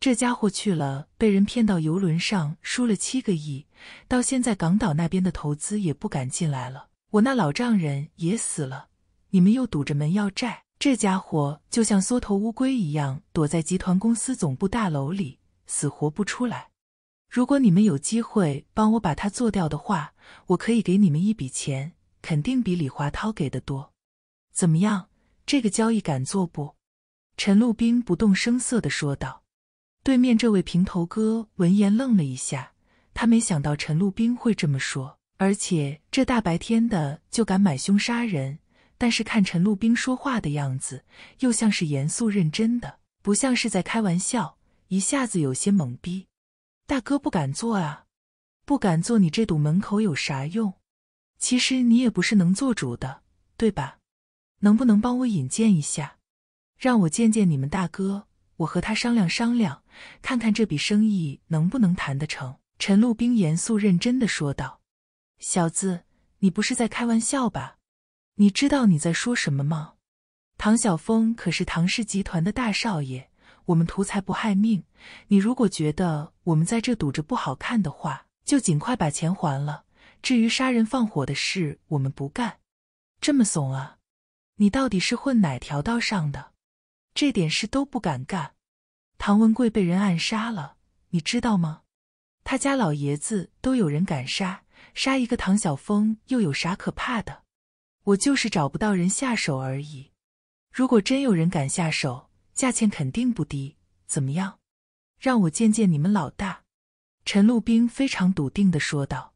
这家伙去了，被人骗到游轮上，输了七个亿，到现在港岛那边的投资也不敢进来了。我那老丈人也死了，你们又堵着门要债，这家伙就像缩头乌龟一样，躲在集团公司总部大楼里，死活不出来。如果你们有机会帮我把他做掉的话，我可以给你们一笔钱，肯定比李华涛给的多。怎么样？这个交易敢做不？陈路兵不动声色的说道。对面这位平头哥闻言愣了一下，他没想到陈路兵会这么说，而且这大白天的就敢买凶杀人，但是看陈路兵说话的样子，又像是严肃认真的，不像是在开玩笑，一下子有些懵逼。大哥不敢做啊，不敢做，你这堵门口有啥用？其实你也不是能做主的，对吧？能不能帮我引荐一下，让我见见你们大哥，我和他商量商量，看看这笔生意能不能谈得成？陈露冰严肃认真的说道：“小子，你不是在开玩笑吧？你知道你在说什么吗？唐晓峰可是唐氏集团的大少爷，我们图财不害命。你如果觉得我们在这堵着不好看的话，就尽快把钱还了。至于杀人放火的事，我们不干。这么怂啊？”你到底是混哪条道上的？这点事都不敢干。唐文贵被人暗杀了，你知道吗？他家老爷子都有人敢杀，杀一个唐晓峰又有啥可怕的？我就是找不到人下手而已。如果真有人敢下手，价钱肯定不低。怎么样？让我见见你们老大。陈路兵非常笃定的说道。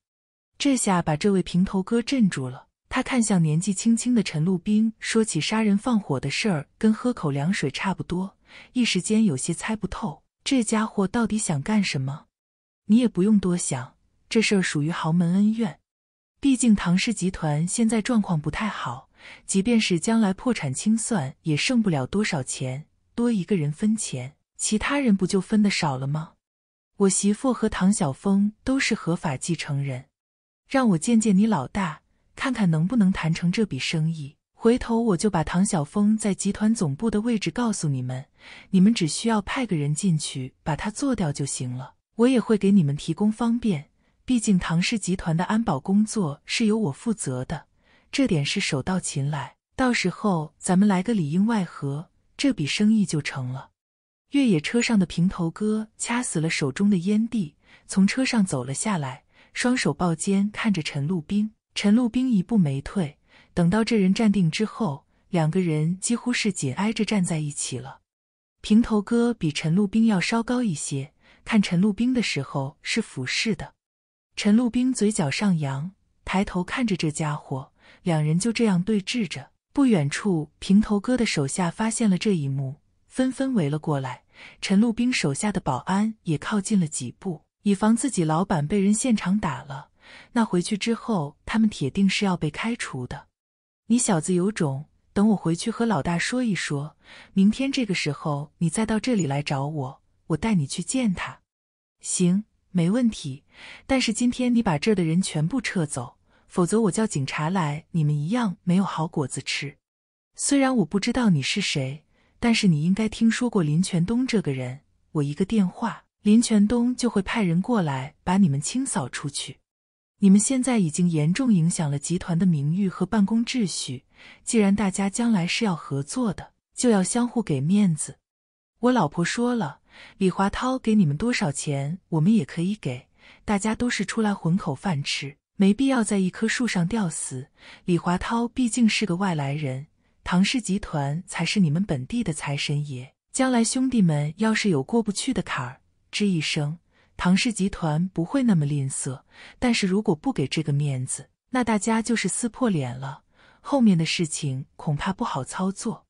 这下把这位平头哥镇住了。他看向年纪轻轻的陈路斌，说起杀人放火的事儿，跟喝口凉水差不多，一时间有些猜不透这家伙到底想干什么。你也不用多想，这事儿属于豪门恩怨。毕竟唐氏集团现在状况不太好，即便是将来破产清算，也剩不了多少钱。多一个人分钱，其他人不就分的少了吗？我媳妇和唐晓峰都是合法继承人，让我见见你老大。看看能不能谈成这笔生意，回头我就把唐晓峰在集团总部的位置告诉你们，你们只需要派个人进去把他做掉就行了。我也会给你们提供方便，毕竟唐氏集团的安保工作是由我负责的，这点是手到擒来。到时候咱们来个里应外合，这笔生意就成了。越野车上的平头哥掐死了手中的烟蒂，从车上走了下来，双手抱肩，看着陈露冰。陈路兵一步没退，等到这人站定之后，两个人几乎是紧挨着站在一起了。平头哥比陈路兵要稍高一些，看陈路兵的时候是俯视的。陈路兵嘴角上扬，抬头看着这家伙，两人就这样对峙着。不远处，平头哥的手下发现了这一幕，纷纷围了过来。陈路兵手下的保安也靠近了几步，以防自己老板被人现场打了。那回去之后，他们铁定是要被开除的。你小子有种，等我回去和老大说一说，明天这个时候你再到这里来找我，我带你去见他。行，没问题。但是今天你把这儿的人全部撤走，否则我叫警察来，你们一样没有好果子吃。虽然我不知道你是谁，但是你应该听说过林全东这个人。我一个电话，林全东就会派人过来把你们清扫出去。你们现在已经严重影响了集团的名誉和办公秩序。既然大家将来是要合作的，就要相互给面子。我老婆说了，李华涛给你们多少钱，我们也可以给。大家都是出来混口饭吃，没必要在一棵树上吊死。李华涛毕竟是个外来人，唐氏集团才是你们本地的财神爷。将来兄弟们要是有过不去的坎儿，吱一声。唐氏集团不会那么吝啬，但是如果不给这个面子，那大家就是撕破脸了，后面的事情恐怕不好操作。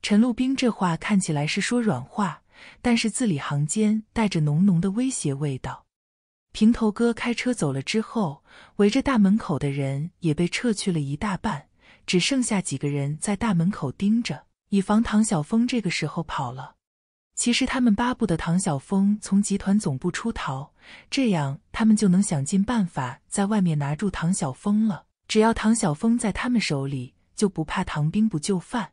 陈露冰这话看起来是说软话，但是字里行间带着浓浓的威胁味道。平头哥开车走了之后，围着大门口的人也被撤去了一大半，只剩下几个人在大门口盯着，以防唐晓峰这个时候跑了。其实他们巴不得唐晓峰从集团总部出逃，这样他们就能想尽办法在外面拿住唐晓峰了。只要唐晓峰在他们手里，就不怕唐兵不就范。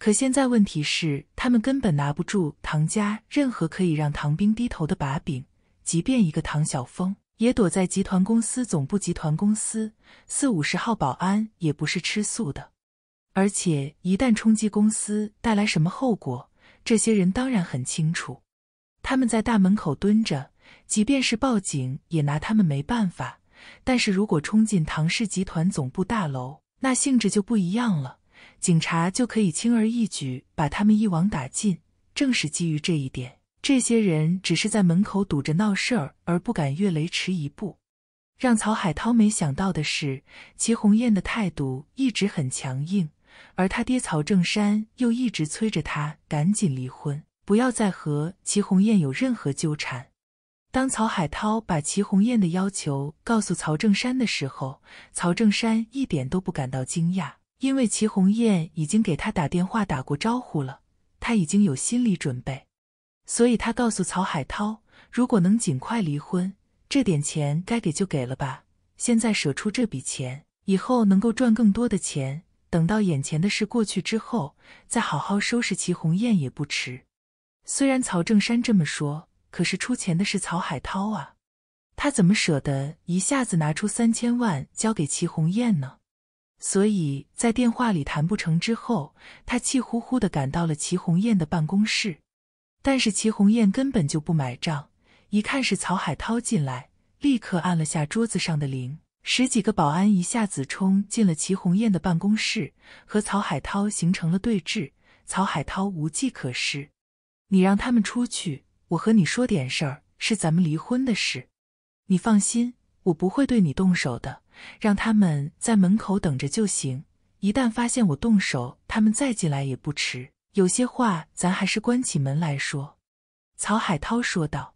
可现在问题是，他们根本拿不住唐家任何可以让唐兵低头的把柄。即便一个唐晓峰也躲在集团公司总部。集团公司四五十号保安也不是吃素的。而且一旦冲击公司，带来什么后果？这些人当然很清楚，他们在大门口蹲着，即便是报警也拿他们没办法。但是如果冲进唐氏集团总部大楼，那性质就不一样了，警察就可以轻而易举把他们一网打尽。正是基于这一点，这些人只是在门口堵着闹事儿，而不敢越雷池一步。让曹海涛没想到的是，祁红艳的态度一直很强硬。而他爹曹正山又一直催着他赶紧离婚，不要再和齐红艳有任何纠缠。当曹海涛把齐红艳的要求告诉曹正山的时候，曹正山一点都不感到惊讶，因为齐红艳已经给他打电话打过招呼了，他已经有心理准备，所以他告诉曹海涛，如果能尽快离婚，这点钱该给就给了吧。现在舍出这笔钱，以后能够赚更多的钱。等到眼前的事过去之后，再好好收拾齐红艳也不迟。虽然曹正山这么说，可是出钱的是曹海涛啊，他怎么舍得一下子拿出三千万交给齐红艳呢？所以在电话里谈不成之后，他气呼呼的赶到了齐红艳的办公室，但是齐红艳根本就不买账，一看是曹海涛进来，立刻按了下桌子上的铃。十几个保安一下子冲进了齐红艳的办公室，和曹海涛形成了对峙。曹海涛无计可施：“你让他们出去，我和你说点事儿，是咱们离婚的事。你放心，我不会对你动手的。让他们在门口等着就行，一旦发现我动手，他们再进来也不迟。有些话咱还是关起门来说。”曹海涛说道。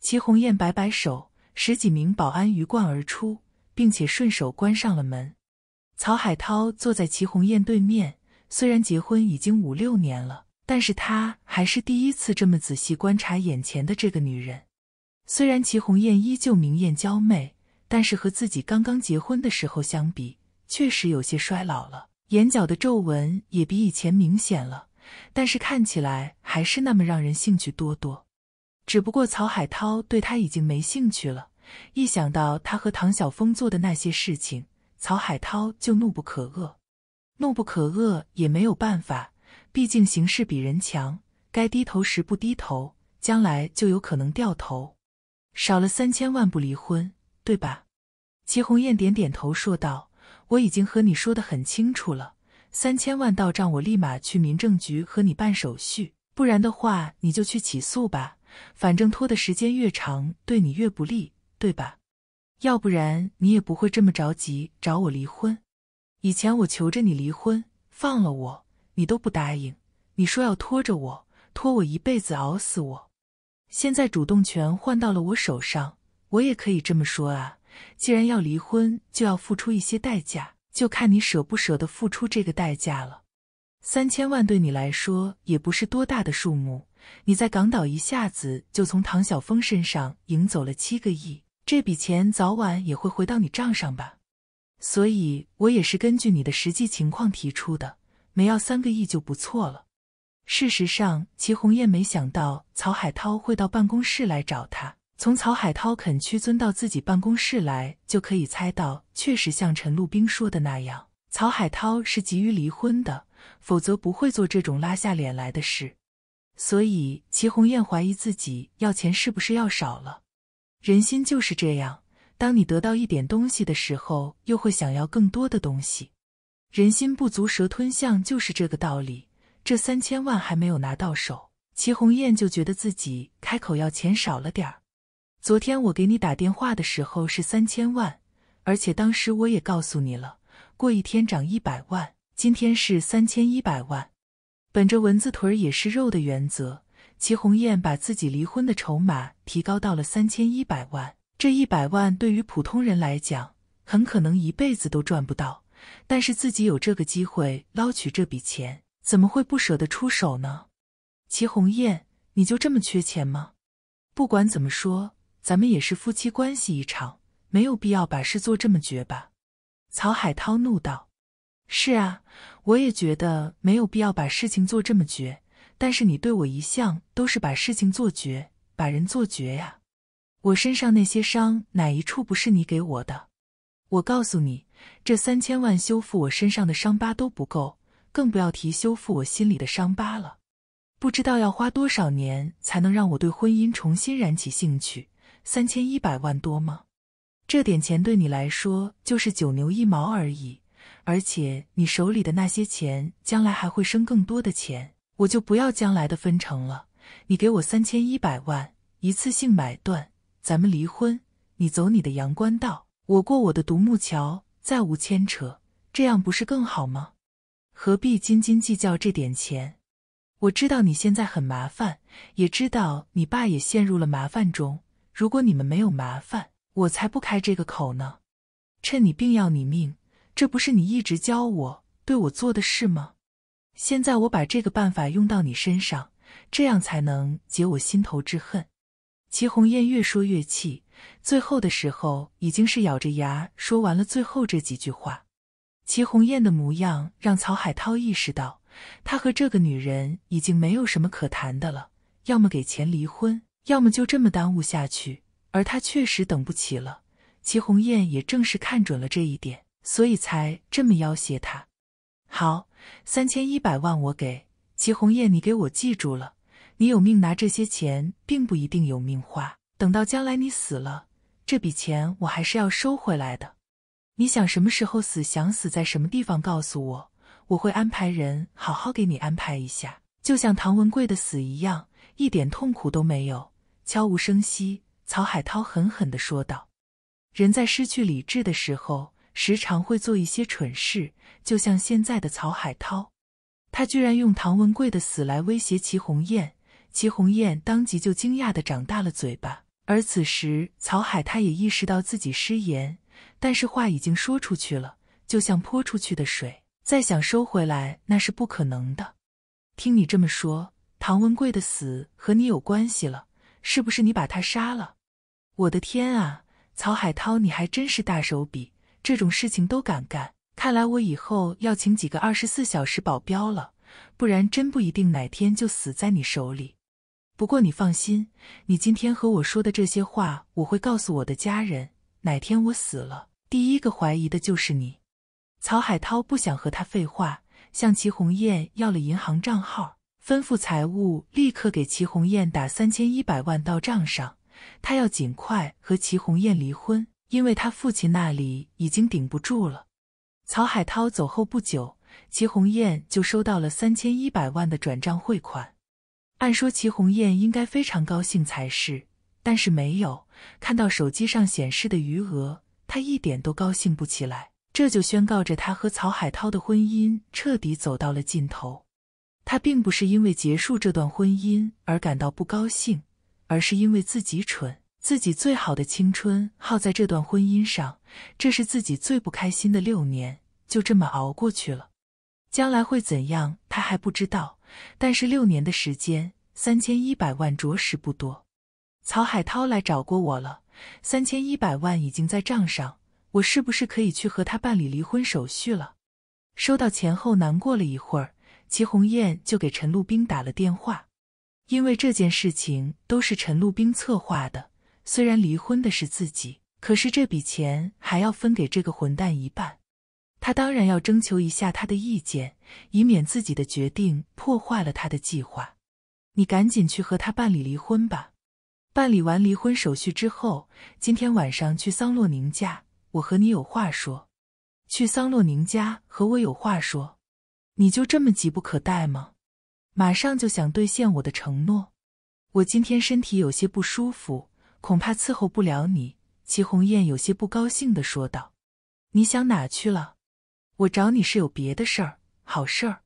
齐红艳摆摆手，十几名保安鱼贯而出。并且顺手关上了门。曹海涛坐在齐红艳对面，虽然结婚已经五六年了，但是他还是第一次这么仔细观察眼前的这个女人。虽然齐红艳依旧明艳娇媚，但是和自己刚刚结婚的时候相比，确实有些衰老了，眼角的皱纹也比以前明显了。但是看起来还是那么让人兴趣多多，只不过曹海涛对她已经没兴趣了。一想到他和唐晓峰做的那些事情，曹海涛就怒不可遏。怒不可遏也没有办法，毕竟形势比人强。该低头时不低头，将来就有可能掉头。少了三千万不离婚，对吧？齐红艳点点头说道：“我已经和你说得很清楚了，三千万到账，我立马去民政局和你办手续。不然的话，你就去起诉吧。反正拖的时间越长，对你越不利。”对吧？要不然你也不会这么着急找我离婚。以前我求着你离婚，放了我，你都不答应，你说要拖着我，拖我一辈子熬死我。现在主动权换到了我手上，我也可以这么说啊。既然要离婚，就要付出一些代价，就看你舍不舍得付出这个代价了。三千万对你来说也不是多大的数目，你在港岛一下子就从唐晓峰身上赢走了七个亿。这笔钱早晚也会回到你账上吧，所以我也是根据你的实际情况提出的，没要三个亿就不错了。事实上，齐红艳没想到曹海涛会到办公室来找他，从曹海涛肯屈尊到自己办公室来就可以猜到，确实像陈露冰说的那样，曹海涛是急于离婚的，否则不会做这种拉下脸来的事。所以，齐红艳怀疑自己要钱是不是要少了。人心就是这样，当你得到一点东西的时候，又会想要更多的东西。人心不足蛇吞象，就是这个道理。这三千万还没有拿到手，齐红艳就觉得自己开口要钱少了点儿。昨天我给你打电话的时候是三千万，而且当时我也告诉你了，过一天涨一百万，今天是三千一百万。本着蚊子腿也是肉的原则。齐红艳把自己离婚的筹码提高到了三千一百万，这一百万对于普通人来讲，很可能一辈子都赚不到。但是自己有这个机会捞取这笔钱，怎么会不舍得出手呢？齐红艳，你就这么缺钱吗？不管怎么说，咱们也是夫妻关系一场，没有必要把事做这么绝吧？曹海涛怒道：“是啊，我也觉得没有必要把事情做这么绝。”但是你对我一向都是把事情做绝，把人做绝呀！我身上那些伤，哪一处不是你给我的？我告诉你，这三千万修复我身上的伤疤都不够，更不要提修复我心里的伤疤了。不知道要花多少年才能让我对婚姻重新燃起兴趣？三千一百万多吗？这点钱对你来说就是九牛一毛而已。而且你手里的那些钱，将来还会生更多的钱。我就不要将来的分成了，你给我三千一百万，一次性买断，咱们离婚，你走你的阳关道，我过我的独木桥，再无牵扯，这样不是更好吗？何必斤斤计较这点钱？我知道你现在很麻烦，也知道你爸也陷入了麻烦中。如果你们没有麻烦，我才不开这个口呢。趁你病要你命，这不是你一直教我对我做的事吗？现在我把这个办法用到你身上，这样才能解我心头之恨。齐红艳越说越气，最后的时候已经是咬着牙说完了最后这几句话。齐红艳的模样让曹海涛意识到，他和这个女人已经没有什么可谈的了，要么给钱离婚，要么就这么耽误下去。而他确实等不起了。齐红艳也正是看准了这一点，所以才这么要挟他。好。三千一百万，我给祁红艳，你给我记住了。你有命拿这些钱，并不一定有命花。等到将来你死了，这笔钱我还是要收回来的。你想什么时候死，想死在什么地方，告诉我，我会安排人好好给你安排一下，就像唐文贵的死一样，一点痛苦都没有，悄无声息。曹海涛狠狠地说道：“人在失去理智的时候。”时常会做一些蠢事，就像现在的曹海涛，他居然用唐文贵的死来威胁齐红艳。齐红艳当即就惊讶的长大了嘴巴。而此时，曹海他也意识到自己失言，但是话已经说出去了，就像泼出去的水，再想收回来那是不可能的。听你这么说，唐文贵的死和你有关系了，是不是？你把他杀了？我的天啊，曹海涛，你还真是大手笔！这种事情都敢干，看来我以后要请几个二十四小时保镖了，不然真不一定哪天就死在你手里。不过你放心，你今天和我说的这些话，我会告诉我的家人。哪天我死了，第一个怀疑的就是你。曹海涛不想和他废话，向齐红艳要了银行账号，吩咐财务立刻给齐红艳打三千一百万到账上。他要尽快和齐红艳离婚。因为他父亲那里已经顶不住了。曹海涛走后不久，齐红艳就收到了三千一百万的转账汇款。按说齐红艳应该非常高兴才是，但是没有看到手机上显示的余额，她一点都高兴不起来。这就宣告着她和曹海涛的婚姻彻底走到了尽头。她并不是因为结束这段婚姻而感到不高兴，而是因为自己蠢。自己最好的青春耗在这段婚姻上，这是自己最不开心的六年，就这么熬过去了。将来会怎样，他还不知道。但是六年的时间，三千一百万着实不多。曹海涛来找过我了，三千一百万已经在账上，我是不是可以去和他办理离婚手续了？收到钱后，难过了一会儿，祁红艳就给陈露冰打了电话，因为这件事情都是陈露冰策划的。虽然离婚的是自己，可是这笔钱还要分给这个混蛋一半。他当然要征求一下他的意见，以免自己的决定破坏了他的计划。你赶紧去和他办理离婚吧。办理完离婚手续之后，今天晚上去桑洛宁家，我和你有话说。去桑洛宁家和我有话说。你就这么急不可待吗？马上就想兑现我的承诺？我今天身体有些不舒服。恐怕伺候不了你。”齐红艳有些不高兴的说道，“你想哪去了？我找你是有别的事儿，好事儿。”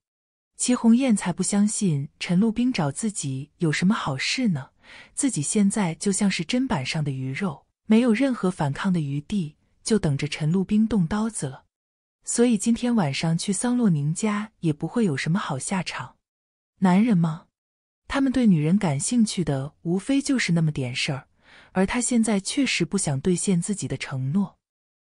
齐红艳才不相信陈露冰找自己有什么好事呢？自己现在就像是砧板上的鱼肉，没有任何反抗的余地，就等着陈露冰动刀子了。所以今天晚上去桑洛宁家也不会有什么好下场。男人吗？他们对女人感兴趣的无非就是那么点事儿。而他现在确实不想兑现自己的承诺。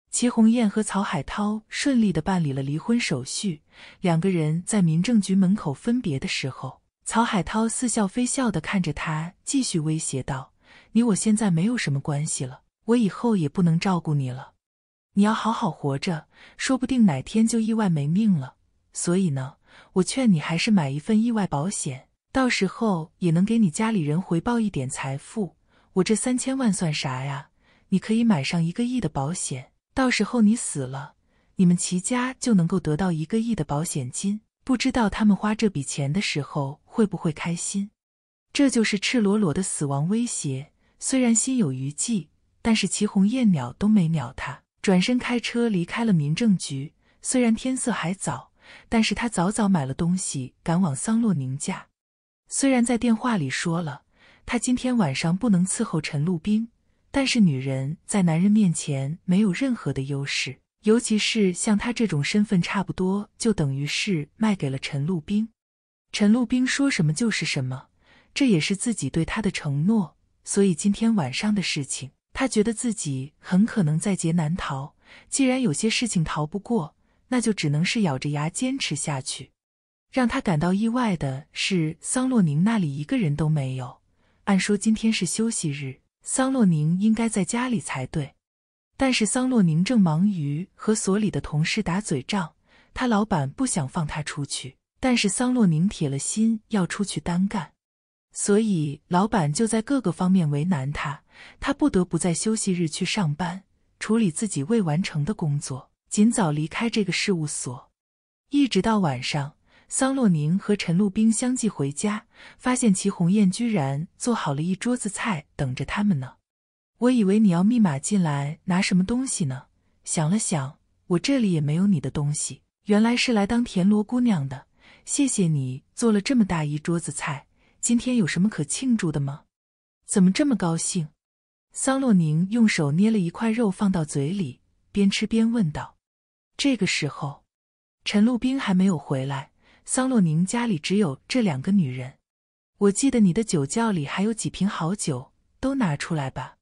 齐红艳和曹海涛顺利的办理了离婚手续。两个人在民政局门口分别的时候，曹海涛似笑非笑的看着他，继续威胁道：“你我现在没有什么关系了，我以后也不能照顾你了。你要好好活着，说不定哪天就意外没命了。所以呢，我劝你还是买一份意外保险，到时候也能给你家里人回报一点财富。”我这三千万算啥呀？你可以买上一个亿的保险，到时候你死了，你们齐家就能够得到一个亿的保险金。不知道他们花这笔钱的时候会不会开心？这就是赤裸裸的死亡威胁。虽然心有余悸，但是齐红艳鸟都没鸟他，转身开车离开了民政局。虽然天色还早，但是他早早买了东西，赶往桑洛宁家。虽然在电话里说了。他今天晚上不能伺候陈露冰，但是女人在男人面前没有任何的优势，尤其是像他这种身份差不多，就等于是卖给了陈露冰。陈露冰说什么就是什么，这也是自己对他的承诺。所以今天晚上的事情，他觉得自己很可能在劫难逃。既然有些事情逃不过，那就只能是咬着牙坚持下去。让他感到意外的是，桑洛宁那里一个人都没有。按说今天是休息日，桑洛宁应该在家里才对。但是桑洛宁正忙于和所里的同事打嘴仗，他老板不想放他出去。但是桑洛宁铁了心要出去单干，所以老板就在各个方面为难他，他不得不在休息日去上班，处理自己未完成的工作，尽早离开这个事务所。一直到晚上。桑洛宁和陈露冰相继回家，发现祁红艳居然做好了一桌子菜等着他们呢。我以为你要密码进来拿什么东西呢？想了想，我这里也没有你的东西。原来是来当田螺姑娘的。谢谢你做了这么大一桌子菜。今天有什么可庆祝的吗？怎么这么高兴？桑洛宁用手捏了一块肉放到嘴里，边吃边问道。这个时候，陈露冰还没有回来。桑洛宁家里只有这两个女人。我记得你的酒窖里还有几瓶好酒，都拿出来吧。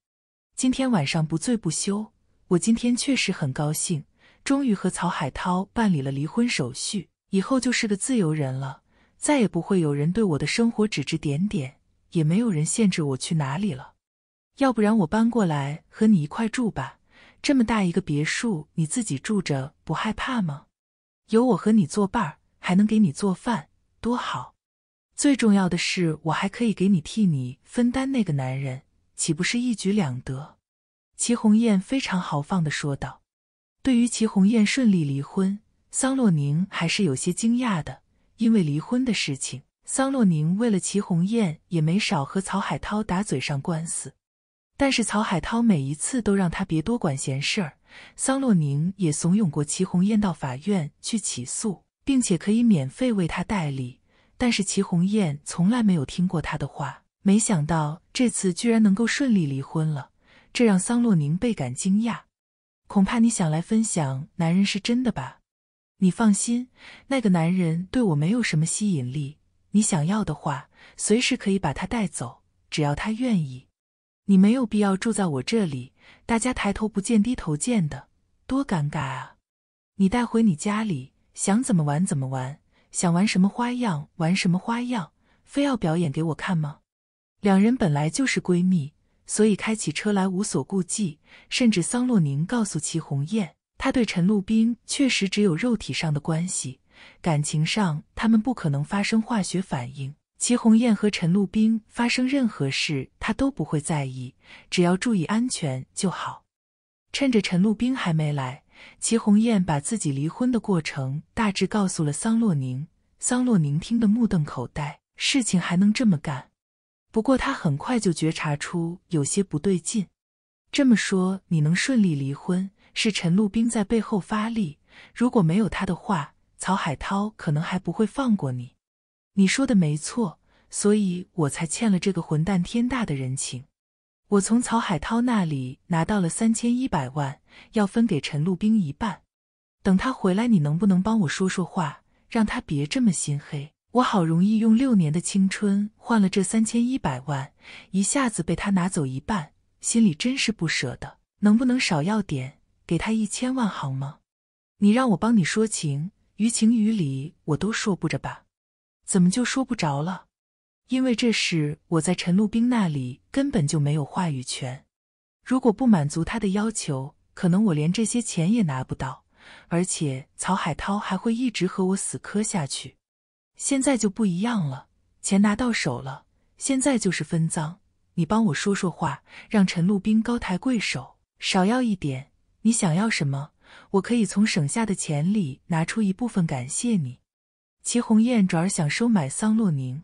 今天晚上不醉不休。我今天确实很高兴，终于和曹海涛办理了离婚手续，以后就是个自由人了，再也不会有人对我的生活指指点点，也没有人限制我去哪里了。要不然我搬过来和你一块住吧。这么大一个别墅，你自己住着不害怕吗？有我和你作伴儿。还能给你做饭，多好！最重要的是，我还可以给你替你分担那个男人，岂不是一举两得？齐红艳非常豪放的说道。对于齐红艳顺利离婚，桑洛宁还是有些惊讶的，因为离婚的事情，桑洛宁为了齐红艳也没少和曹海涛打嘴上官司，但是曹海涛每一次都让他别多管闲事儿，桑洛宁也怂恿过齐红艳到法院去起诉。并且可以免费为他代理，但是齐红艳从来没有听过他的话。没想到这次居然能够顺利离婚了，这让桑洛宁倍感惊讶。恐怕你想来分享男人是真的吧？你放心，那个男人对我没有什么吸引力。你想要的话，随时可以把他带走，只要他愿意。你没有必要住在我这里，大家抬头不见低头见的，多尴尬啊！你带回你家里。想怎么玩怎么玩，想玩什么花样玩什么花样，非要表演给我看吗？两人本来就是闺蜜，所以开起车来无所顾忌。甚至桑洛宁告诉齐红艳，他对陈露冰确实只有肉体上的关系，感情上他们不可能发生化学反应。齐红艳和陈露冰发生任何事，她都不会在意，只要注意安全就好。趁着陈露冰还没来。齐红艳把自己离婚的过程大致告诉了桑洛宁，桑洛宁听得目瞪口呆，事情还能这么干？不过他很快就觉察出有些不对劲。这么说，你能顺利离婚是陈路兵在背后发力，如果没有他的话，曹海涛可能还不会放过你。你说的没错，所以我才欠了这个混蛋天大的人情。我从曹海涛那里拿到了三千一百万，要分给陈路兵一半。等他回来，你能不能帮我说说话，让他别这么心黑？我好容易用六年的青春换了这三千一百万，一下子被他拿走一半，心里真是不舍得。能不能少要点？给他一千万好吗？你让我帮你说情，于情于理我都说不着吧？怎么就说不着了？因为这事我在陈露冰那里根本就没有话语权，如果不满足他的要求，可能我连这些钱也拿不到，而且曹海涛还会一直和我死磕下去。现在就不一样了，钱拿到手了，现在就是分赃。你帮我说说话，让陈露冰高抬贵手，少要一点。你想要什么，我可以从省下的钱里拿出一部分感谢你。齐红艳转而想收买桑洛宁。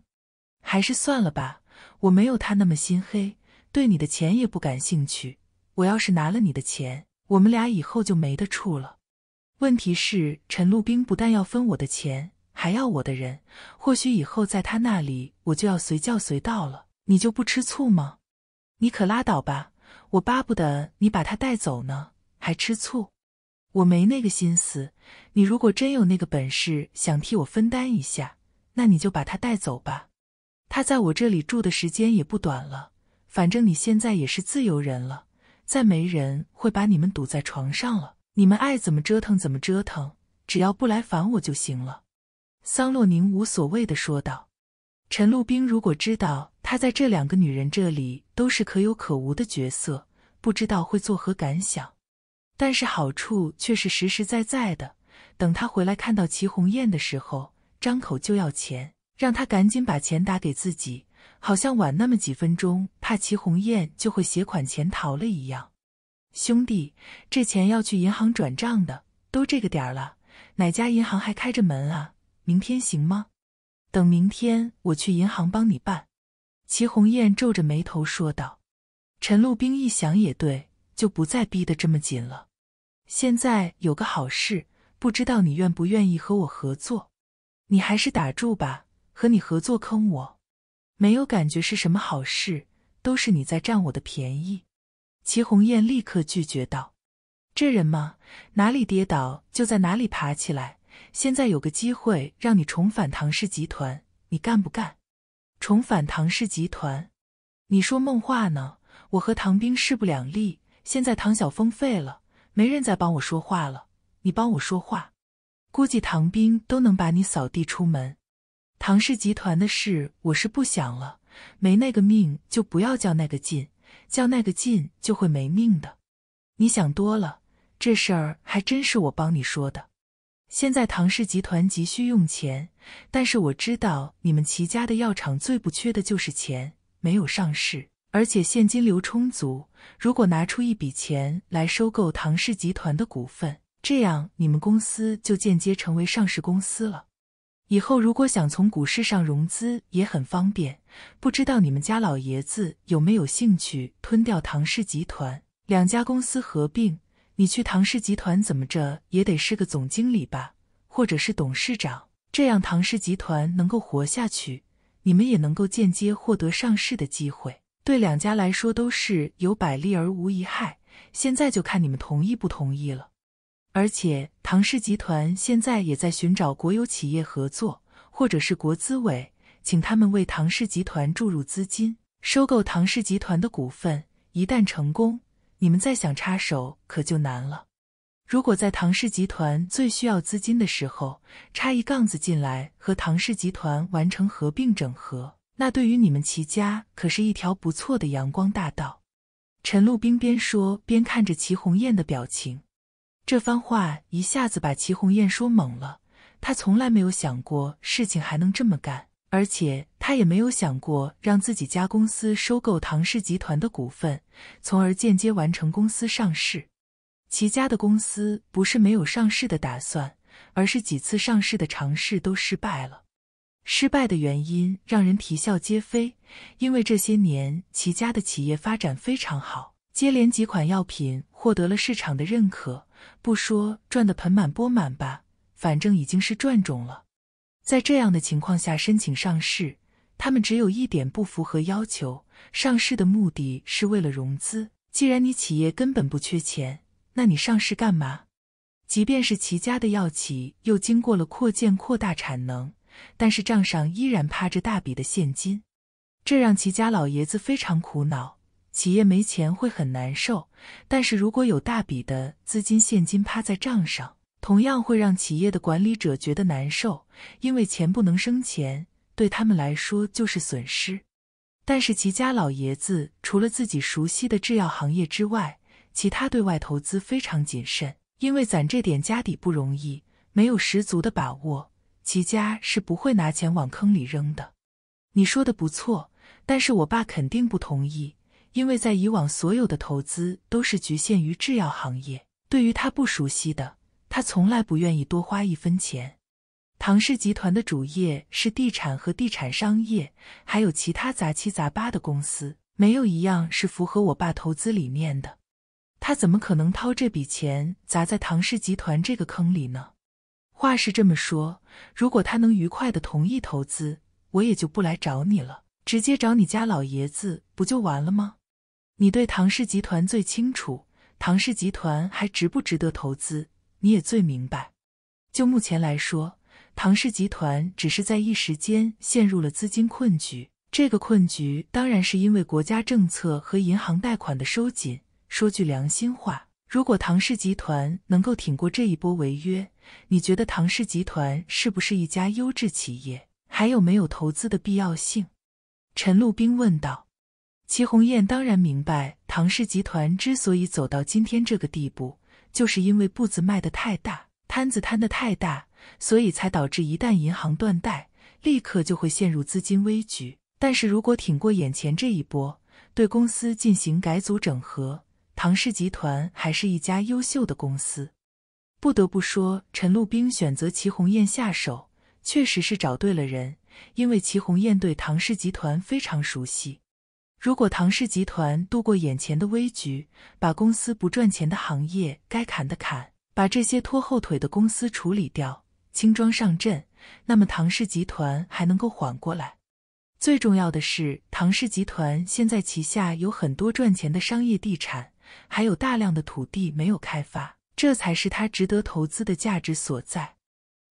还是算了吧，我没有他那么心黑，对你的钱也不感兴趣。我要是拿了你的钱，我们俩以后就没得处了。问题是陈露冰不但要分我的钱，还要我的人。或许以后在他那里，我就要随叫随到了。你就不吃醋吗？你可拉倒吧，我巴不得你把他带走呢，还吃醋？我没那个心思。你如果真有那个本事，想替我分担一下，那你就把他带走吧。他在我这里住的时间也不短了，反正你现在也是自由人了，再没人会把你们堵在床上了。你们爱怎么折腾怎么折腾，只要不来烦我就行了。”桑洛宁无所谓的说道。陈露冰如果知道他在这两个女人这里都是可有可无的角色，不知道会作何感想。但是好处却是实实在在的。等他回来看到齐红艳的时候，张口就要钱。让他赶紧把钱打给自己，好像晚那么几分钟，怕齐红艳就会携款潜逃了一样。兄弟，这钱要去银行转账的，都这个点儿了，哪家银行还开着门啊？明天行吗？等明天我去银行帮你办。齐红艳皱着眉头说道。陈露兵一想也对，就不再逼得这么紧了。现在有个好事，不知道你愿不愿意和我合作？你还是打住吧。和你合作坑我，没有感觉是什么好事，都是你在占我的便宜。齐红艳立刻拒绝道：“这人嘛，哪里跌倒就在哪里爬起来。现在有个机会让你重返唐氏集团，你干不干？”重返唐氏集团？你说梦话呢？我和唐兵势不两立，现在唐晓峰废了，没人再帮我说话了。你帮我说话，估计唐兵都能把你扫地出门。唐氏集团的事，我是不想了。没那个命，就不要叫那个劲，叫那个劲就会没命的。你想多了，这事儿还真是我帮你说的。现在唐氏集团急需用钱，但是我知道你们齐家的药厂最不缺的就是钱，没有上市，而且现金流充足。如果拿出一笔钱来收购唐氏集团的股份，这样你们公司就间接成为上市公司了。以后如果想从股市上融资也很方便，不知道你们家老爷子有没有兴趣吞掉唐氏集团，两家公司合并。你去唐氏集团怎么着也得是个总经理吧，或者是董事长，这样唐氏集团能够活下去，你们也能够间接获得上市的机会，对两家来说都是有百利而无一害。现在就看你们同意不同意了。而且，唐氏集团现在也在寻找国有企业合作，或者是国资委，请他们为唐氏集团注入资金，收购唐氏集团的股份。一旦成功，你们再想插手可就难了。如果在唐氏集团最需要资金的时候插一杠子进来，和唐氏集团完成合并整合，那对于你们齐家可是一条不错的阳光大道。陈露冰边说边看着齐红艳的表情。这番话一下子把齐红艳说懵了。他从来没有想过事情还能这么干，而且他也没有想过让自己家公司收购唐氏集团的股份，从而间接完成公司上市。齐家的公司不是没有上市的打算，而是几次上市的尝试都失败了。失败的原因让人啼笑皆非，因为这些年齐家的企业发展非常好，接连几款药品获得了市场的认可。不说赚得盆满钵满吧，反正已经是赚种了。在这样的情况下申请上市，他们只有一点不符合要求。上市的目的是为了融资，既然你企业根本不缺钱，那你上市干嘛？即便是齐家的药企又经过了扩建扩大产能，但是账上依然趴着大笔的现金，这让齐家老爷子非常苦恼。企业没钱会很难受，但是如果有大笔的资金现金趴在账上，同样会让企业的管理者觉得难受，因为钱不能生钱，对他们来说就是损失。但是齐家老爷子除了自己熟悉的制药行业之外，其他对外投资非常谨慎，因为攒这点家底不容易，没有十足的把握，齐家是不会拿钱往坑里扔的。你说的不错，但是我爸肯定不同意。因为在以往所有的投资都是局限于制药行业，对于他不熟悉的，他从来不愿意多花一分钱。唐氏集团的主业是地产和地产商业，还有其他杂七杂八的公司，没有一样是符合我爸投资理念的。他怎么可能掏这笔钱砸在唐氏集团这个坑里呢？话是这么说，如果他能愉快的同意投资，我也就不来找你了，直接找你家老爷子不就完了吗？你对唐氏集团最清楚，唐氏集团还值不值得投资，你也最明白。就目前来说，唐氏集团只是在一时间陷入了资金困局，这个困局当然是因为国家政策和银行贷款的收紧。说句良心话，如果唐氏集团能够挺过这一波违约，你觉得唐氏集团是不是一家优质企业？还有没有投资的必要性？陈露兵问道。祁红艳当然明白，唐氏集团之所以走到今天这个地步，就是因为步子迈得太大，摊子摊得太大，所以才导致一旦银行断贷，立刻就会陷入资金危局。但是如果挺过眼前这一波，对公司进行改组整合，唐氏集团还是一家优秀的公司。不得不说，陈露兵选择祁红艳下手，确实是找对了人，因为祁红艳对唐氏集团非常熟悉。如果唐氏集团度过眼前的危局，把公司不赚钱的行业该砍的砍，把这些拖后腿的公司处理掉，轻装上阵，那么唐氏集团还能够缓过来。最重要的是，唐氏集团现在旗下有很多赚钱的商业地产，还有大量的土地没有开发，这才是它值得投资的价值所在。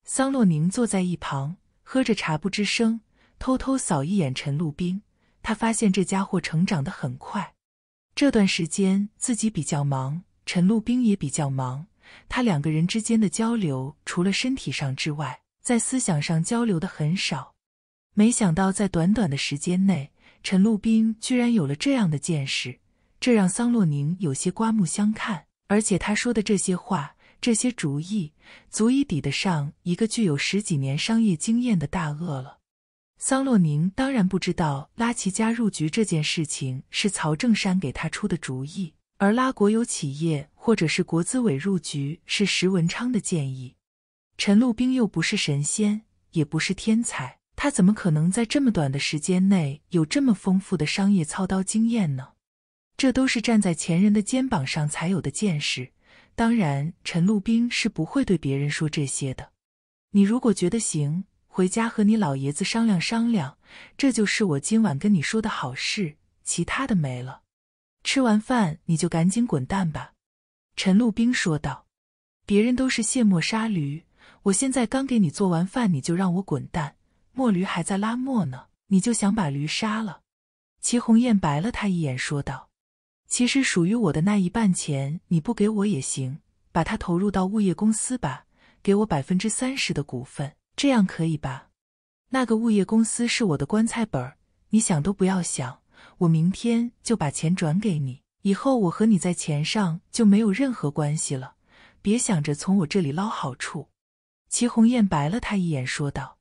桑洛宁坐在一旁，喝着茶不吱声，偷偷扫一眼陈露冰。他发现这家伙成长得很快，这段时间自己比较忙，陈露冰也比较忙，他两个人之间的交流，除了身体上之外，在思想上交流的很少。没想到在短短的时间内，陈露冰居然有了这样的见识，这让桑洛宁有些刮目相看。而且他说的这些话，这些主意，足以抵得上一个具有十几年商业经验的大鳄了。桑洛宁当然不知道拉齐加入局这件事情是曹正山给他出的主意，而拉国有企业或者是国资委入局是石文昌的建议。陈路兵又不是神仙，也不是天才，他怎么可能在这么短的时间内有这么丰富的商业操刀经验呢？这都是站在前人的肩膀上才有的见识。当然，陈路兵是不会对别人说这些的。你如果觉得行。回家和你老爷子商量商量，这就是我今晚跟你说的好事，其他的没了。吃完饭你就赶紧滚蛋吧。”陈露冰说道。“别人都是卸磨杀驴，我现在刚给你做完饭，你就让我滚蛋？墨驴还在拉磨呢，你就想把驴杀了？”齐红艳白了他一眼说道。“其实属于我的那一半钱，你不给我也行，把它投入到物业公司吧，给我百分之三十的股份。”这样可以吧？那个物业公司是我的棺材本你想都不要想。我明天就把钱转给你，以后我和你在钱上就没有任何关系了。别想着从我这里捞好处。齐红艳白了他一眼，说道：“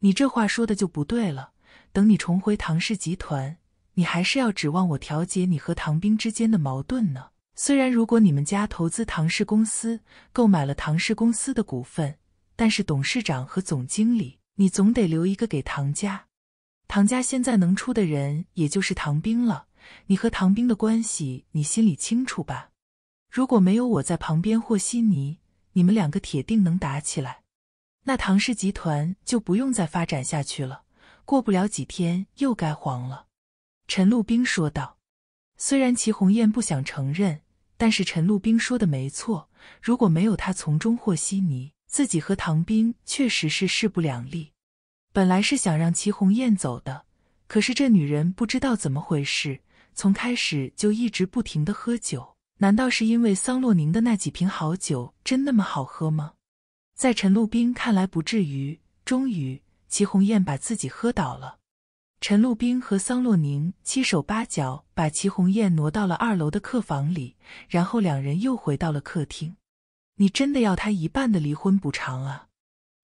你这话说的就不对了。等你重回唐氏集团，你还是要指望我调解你和唐兵之间的矛盾呢。虽然如果你们家投资唐氏公司，购买了唐氏公司的股份。”但是董事长和总经理，你总得留一个给唐家。唐家现在能出的人，也就是唐兵了。你和唐兵的关系，你心里清楚吧？如果没有我在旁边和稀泥，你们两个铁定能打起来。那唐氏集团就不用再发展下去了，过不了几天又该黄了。”陈露冰说道。虽然齐红艳不想承认，但是陈露冰说的没错。如果没有他从中和稀泥，自己和唐斌确实是势不两立。本来是想让齐红艳走的，可是这女人不知道怎么回事，从开始就一直不停的喝酒。难道是因为桑洛宁的那几瓶好酒真那么好喝吗？在陈露冰看来，不至于。终于，齐红艳把自己喝倒了。陈露冰和桑洛宁七手八脚把齐红艳挪到了二楼的客房里，然后两人又回到了客厅。你真的要他一半的离婚补偿啊？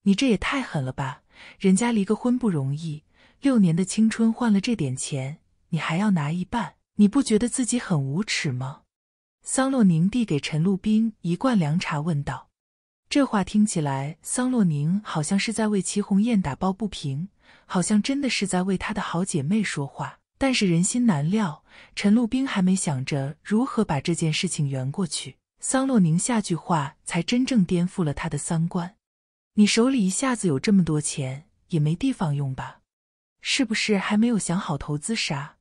你这也太狠了吧！人家离个婚不容易，六年的青春换了这点钱，你还要拿一半？你不觉得自己很无耻吗？桑洛宁递给陈露冰一罐凉茶，问道：“这话听起来，桑洛宁好像是在为齐红艳打抱不平，好像真的是在为她的好姐妹说话。但是人心难料，陈露冰还没想着如何把这件事情圆过去。”桑洛宁下句话才真正颠覆了他的三观。你手里一下子有这么多钱，也没地方用吧？是不是还没有想好投资啥？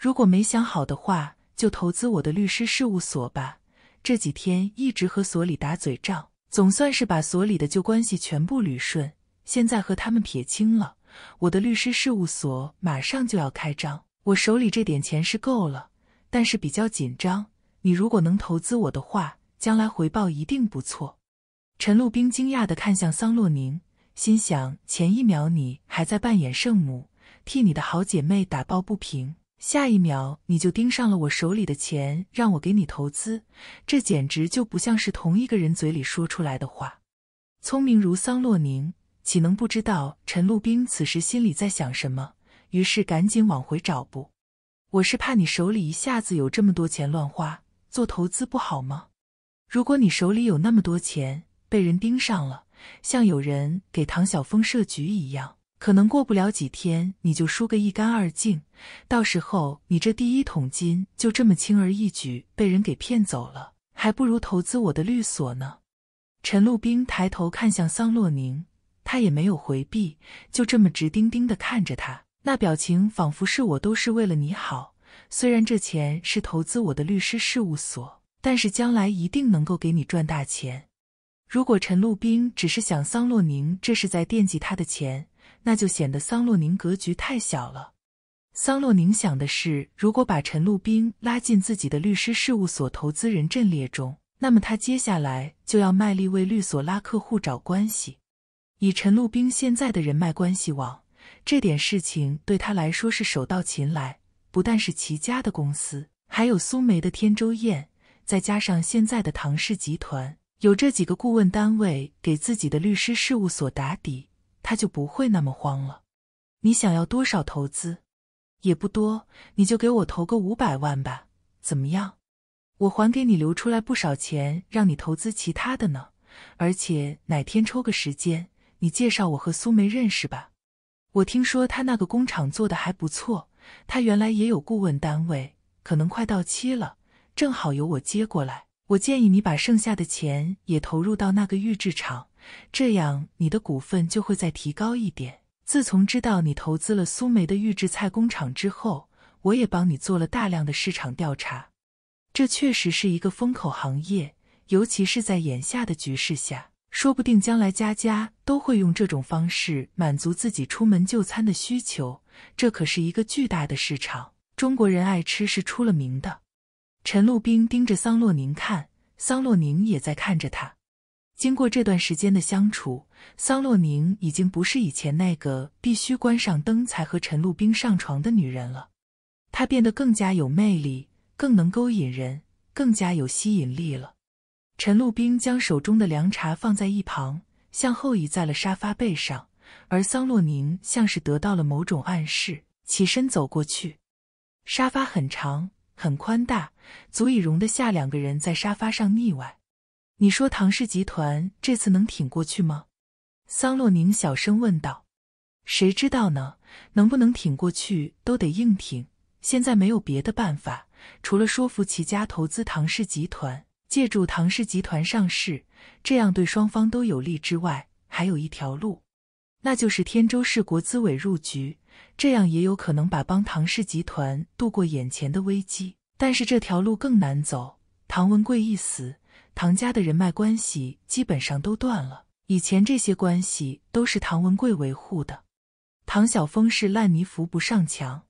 如果没想好的话，就投资我的律师事务所吧。这几天一直和所里打嘴仗，总算是把所里的旧关系全部捋顺，现在和他们撇清了。我的律师事务所马上就要开张，我手里这点钱是够了，但是比较紧张。你如果能投资我的话，将来回报一定不错。陈露冰惊讶地看向桑洛宁，心想：前一秒你还在扮演圣母，替你的好姐妹打抱不平，下一秒你就盯上了我手里的钱，让我给你投资，这简直就不像是同一个人嘴里说出来的话。聪明如桑洛宁，岂能不知道陈露冰此时心里在想什么？于是赶紧往回找不，我是怕你手里一下子有这么多钱乱花。做投资不好吗？如果你手里有那么多钱，被人盯上了，像有人给唐晓峰设局一样，可能过不了几天你就输个一干二净。到时候你这第一桶金就这么轻而易举被人给骗走了，还不如投资我的律所呢。陈路冰抬头看向桑洛宁，他也没有回避，就这么直盯盯的看着他，那表情仿佛是我都是为了你好。虽然这钱是投资我的律师事务所，但是将来一定能够给你赚大钱。如果陈露兵只是想桑洛宁这是在惦记他的钱，那就显得桑洛宁格局太小了。桑洛宁想的是，如果把陈露兵拉进自己的律师事务所投资人阵列中，那么他接下来就要卖力为律所拉客户、找关系。以陈露兵现在的人脉关系网，这点事情对他来说是手到擒来。不但是齐家的公司，还有苏梅的天舟宴，再加上现在的唐氏集团，有这几个顾问单位给自己的律师事务所打底，他就不会那么慌了。你想要多少投资？也不多，你就给我投个五百万吧，怎么样？我还给你留出来不少钱，让你投资其他的呢。而且哪天抽个时间，你介绍我和苏梅认识吧。我听说他那个工厂做的还不错。他原来也有顾问单位，可能快到期了，正好由我接过来。我建议你把剩下的钱也投入到那个预制厂，这样你的股份就会再提高一点。自从知道你投资了苏梅的预制菜工厂之后，我也帮你做了大量的市场调查，这确实是一个风口行业，尤其是在眼下的局势下。说不定将来家家都会用这种方式满足自己出门就餐的需求，这可是一个巨大的市场。中国人爱吃是出了名的。陈露冰盯着桑洛宁看，桑洛宁也在看着他。经过这段时间的相处，桑洛宁已经不是以前那个必须关上灯才和陈露冰上床的女人了，她变得更加有魅力，更能勾引人，更加有吸引力了。陈露兵将手中的凉茶放在一旁，向后倚在了沙发背上。而桑洛宁像是得到了某种暗示，起身走过去。沙发很长，很宽大，足以容得下两个人在沙发上腻歪。你说唐氏集团这次能挺过去吗？桑洛宁小声问道。谁知道呢？能不能挺过去都得硬挺。现在没有别的办法，除了说服齐家投资唐氏集团。借助唐氏集团上市，这样对双方都有利。之外，还有一条路，那就是天州市国资委入局，这样也有可能把帮唐氏集团度过眼前的危机。但是这条路更难走。唐文贵一死，唐家的人脉关系基本上都断了。以前这些关系都是唐文贵维护的，唐晓峰是烂泥扶不上墙，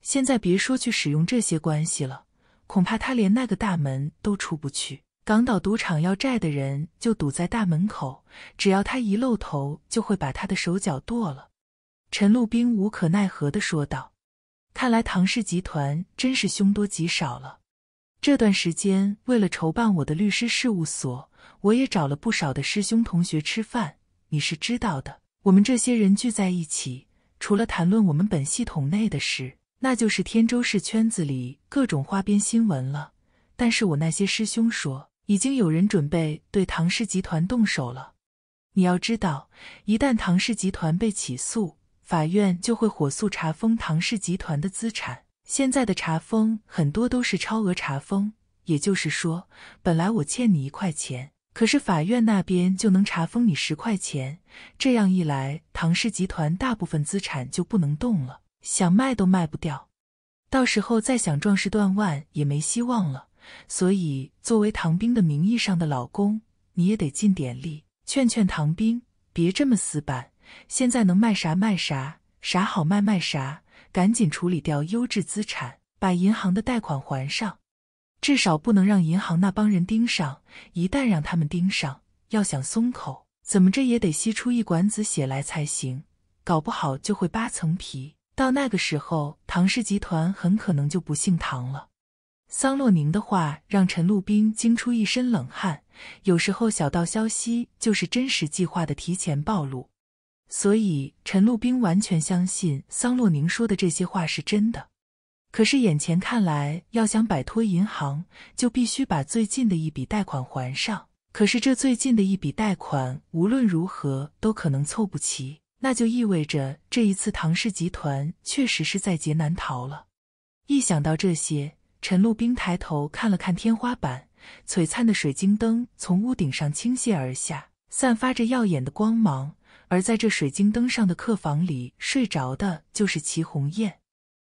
现在别说去使用这些关系了。恐怕他连那个大门都出不去。港岛赌场要债的人就堵在大门口，只要他一露头，就会把他的手脚剁了。”陈路兵无可奈何地说道，“看来唐氏集团真是凶多吉少了。这段时间为了筹办我的律师事务所，我也找了不少的师兄同学吃饭，你是知道的。我们这些人聚在一起，除了谈论我们本系统内的事。”那就是天州市圈子里各种花边新闻了，但是我那些师兄说，已经有人准备对唐氏集团动手了。你要知道，一旦唐氏集团被起诉，法院就会火速查封唐氏集团的资产。现在的查封很多都是超额查封，也就是说，本来我欠你一块钱，可是法院那边就能查封你十块钱。这样一来，唐氏集团大部分资产就不能动了。想卖都卖不掉，到时候再想壮士断腕也没希望了。所以，作为唐兵的名义上的老公，你也得尽点力，劝劝唐兵，别这么死板。现在能卖啥卖啥，啥好卖卖啥，赶紧处理掉优质资产，把银行的贷款还上，至少不能让银行那帮人盯上。一旦让他们盯上，要想松口，怎么着也得吸出一管子血来才行，搞不好就会扒层皮。到那个时候，唐氏集团很可能就不姓唐了。桑洛宁的话让陈露兵惊出一身冷汗。有时候，小道消息就是真实计划的提前暴露。所以，陈陆兵完全相信桑洛宁说的这些话是真的。可是，眼前看来，要想摆脱银行，就必须把最近的一笔贷款还上。可是，这最近的一笔贷款，无论如何都可能凑不齐。那就意味着这一次唐氏集团确实是在劫难逃了。一想到这些，陈露冰抬头看了看天花板，璀璨的水晶灯从屋顶上倾泻而下，散发着耀眼的光芒。而在这水晶灯上的客房里睡着的就是齐红艳。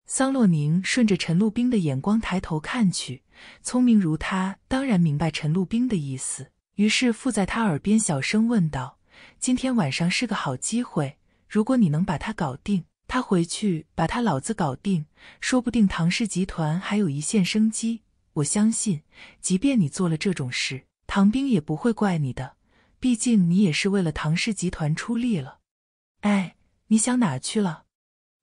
桑洛宁顺着陈露冰的眼光抬头看去，聪明如他，当然明白陈露冰的意思，于是附在他耳边小声问道：“今天晚上是个好机会。”如果你能把他搞定，他回去把他老子搞定，说不定唐氏集团还有一线生机。我相信，即便你做了这种事，唐兵也不会怪你的，毕竟你也是为了唐氏集团出力了。哎，你想哪去了？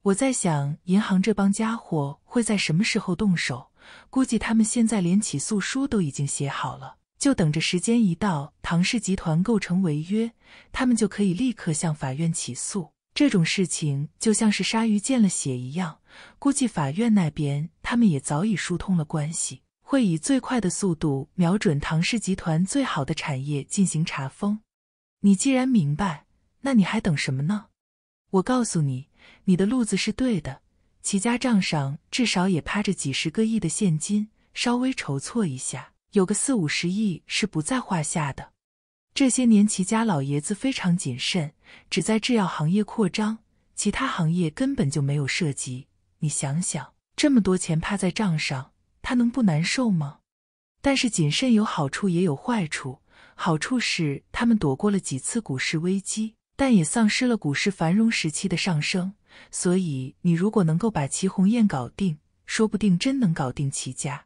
我在想，银行这帮家伙会在什么时候动手？估计他们现在连起诉书都已经写好了，就等着时间一到，唐氏集团构成违约，他们就可以立刻向法院起诉。这种事情就像是鲨鱼见了血一样，估计法院那边他们也早已疏通了关系，会以最快的速度瞄准唐氏集团最好的产业进行查封。你既然明白，那你还等什么呢？我告诉你，你的路子是对的。齐家账上至少也趴着几十个亿的现金，稍微筹措一下，有个四五十亿是不在话下的。这些年，齐家老爷子非常谨慎，只在制药行业扩张，其他行业根本就没有涉及。你想想，这么多钱趴在账上，他能不难受吗？但是谨慎有好处，也有坏处。好处是他们躲过了几次股市危机，但也丧失了股市繁荣时期的上升。所以，你如果能够把齐红雁搞定，说不定真能搞定齐家。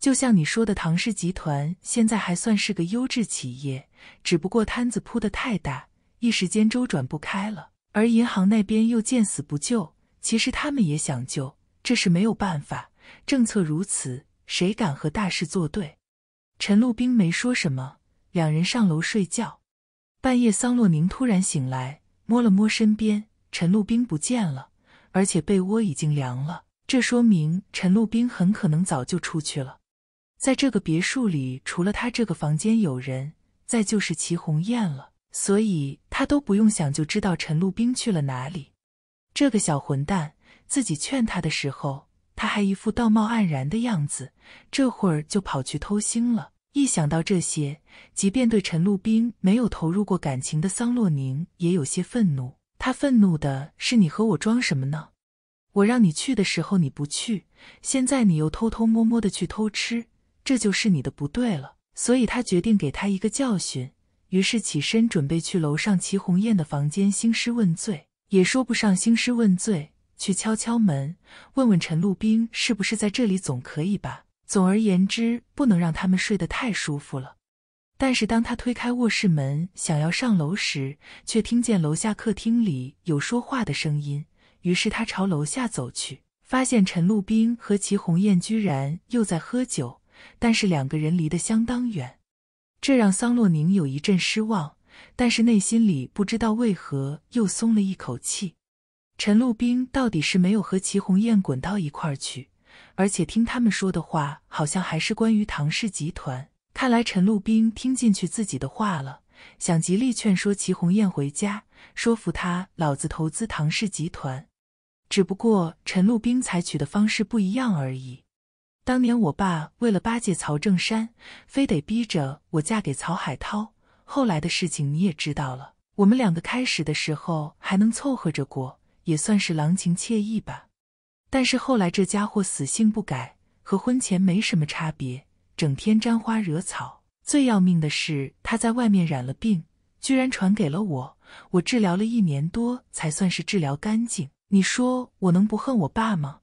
就像你说的，唐氏集团现在还算是个优质企业，只不过摊子铺的太大，一时间周转不开了。而银行那边又见死不救，其实他们也想救，这是没有办法，政策如此，谁敢和大事作对？陈露冰没说什么，两人上楼睡觉。半夜，桑洛宁突然醒来，摸了摸身边，陈露冰不见了，而且被窝已经凉了，这说明陈露冰很可能早就出去了。在这个别墅里，除了他这个房间有人，再就是齐红艳了，所以他都不用想就知道陈露冰去了哪里。这个小混蛋，自己劝他的时候他还一副道貌岸然的样子，这会儿就跑去偷腥了。一想到这些，即便对陈露冰没有投入过感情的桑洛宁也有些愤怒。他愤怒的是你和我装什么呢？我让你去的时候你不去，现在你又偷偷摸摸的去偷吃。这就是你的不对了，所以他决定给他一个教训。于是起身准备去楼上齐红艳的房间兴师问罪，也说不上兴师问罪，去敲敲门，问问陈路兵是不是在这里，总可以吧？总而言之，不能让他们睡得太舒服了。但是当他推开卧室门，想要上楼时，却听见楼下客厅里有说话的声音。于是他朝楼下走去，发现陈路兵和齐红艳居然又在喝酒。但是两个人离得相当远，这让桑洛宁有一阵失望，但是内心里不知道为何又松了一口气。陈露冰到底是没有和齐红艳滚到一块儿去，而且听他们说的话，好像还是关于唐氏集团。看来陈露冰听进去自己的话了，想极力劝说齐红艳回家，说服他老子投资唐氏集团，只不过陈露冰采取的方式不一样而已。当年我爸为了巴结曹正山，非得逼着我嫁给曹海涛。后来的事情你也知道了。我们两个开始的时候还能凑合着过，也算是郎情妾意吧。但是后来这家伙死性不改，和婚前没什么差别，整天沾花惹草。最要命的是他在外面染了病，居然传给了我。我治疗了一年多才算是治疗干净。你说我能不恨我爸吗？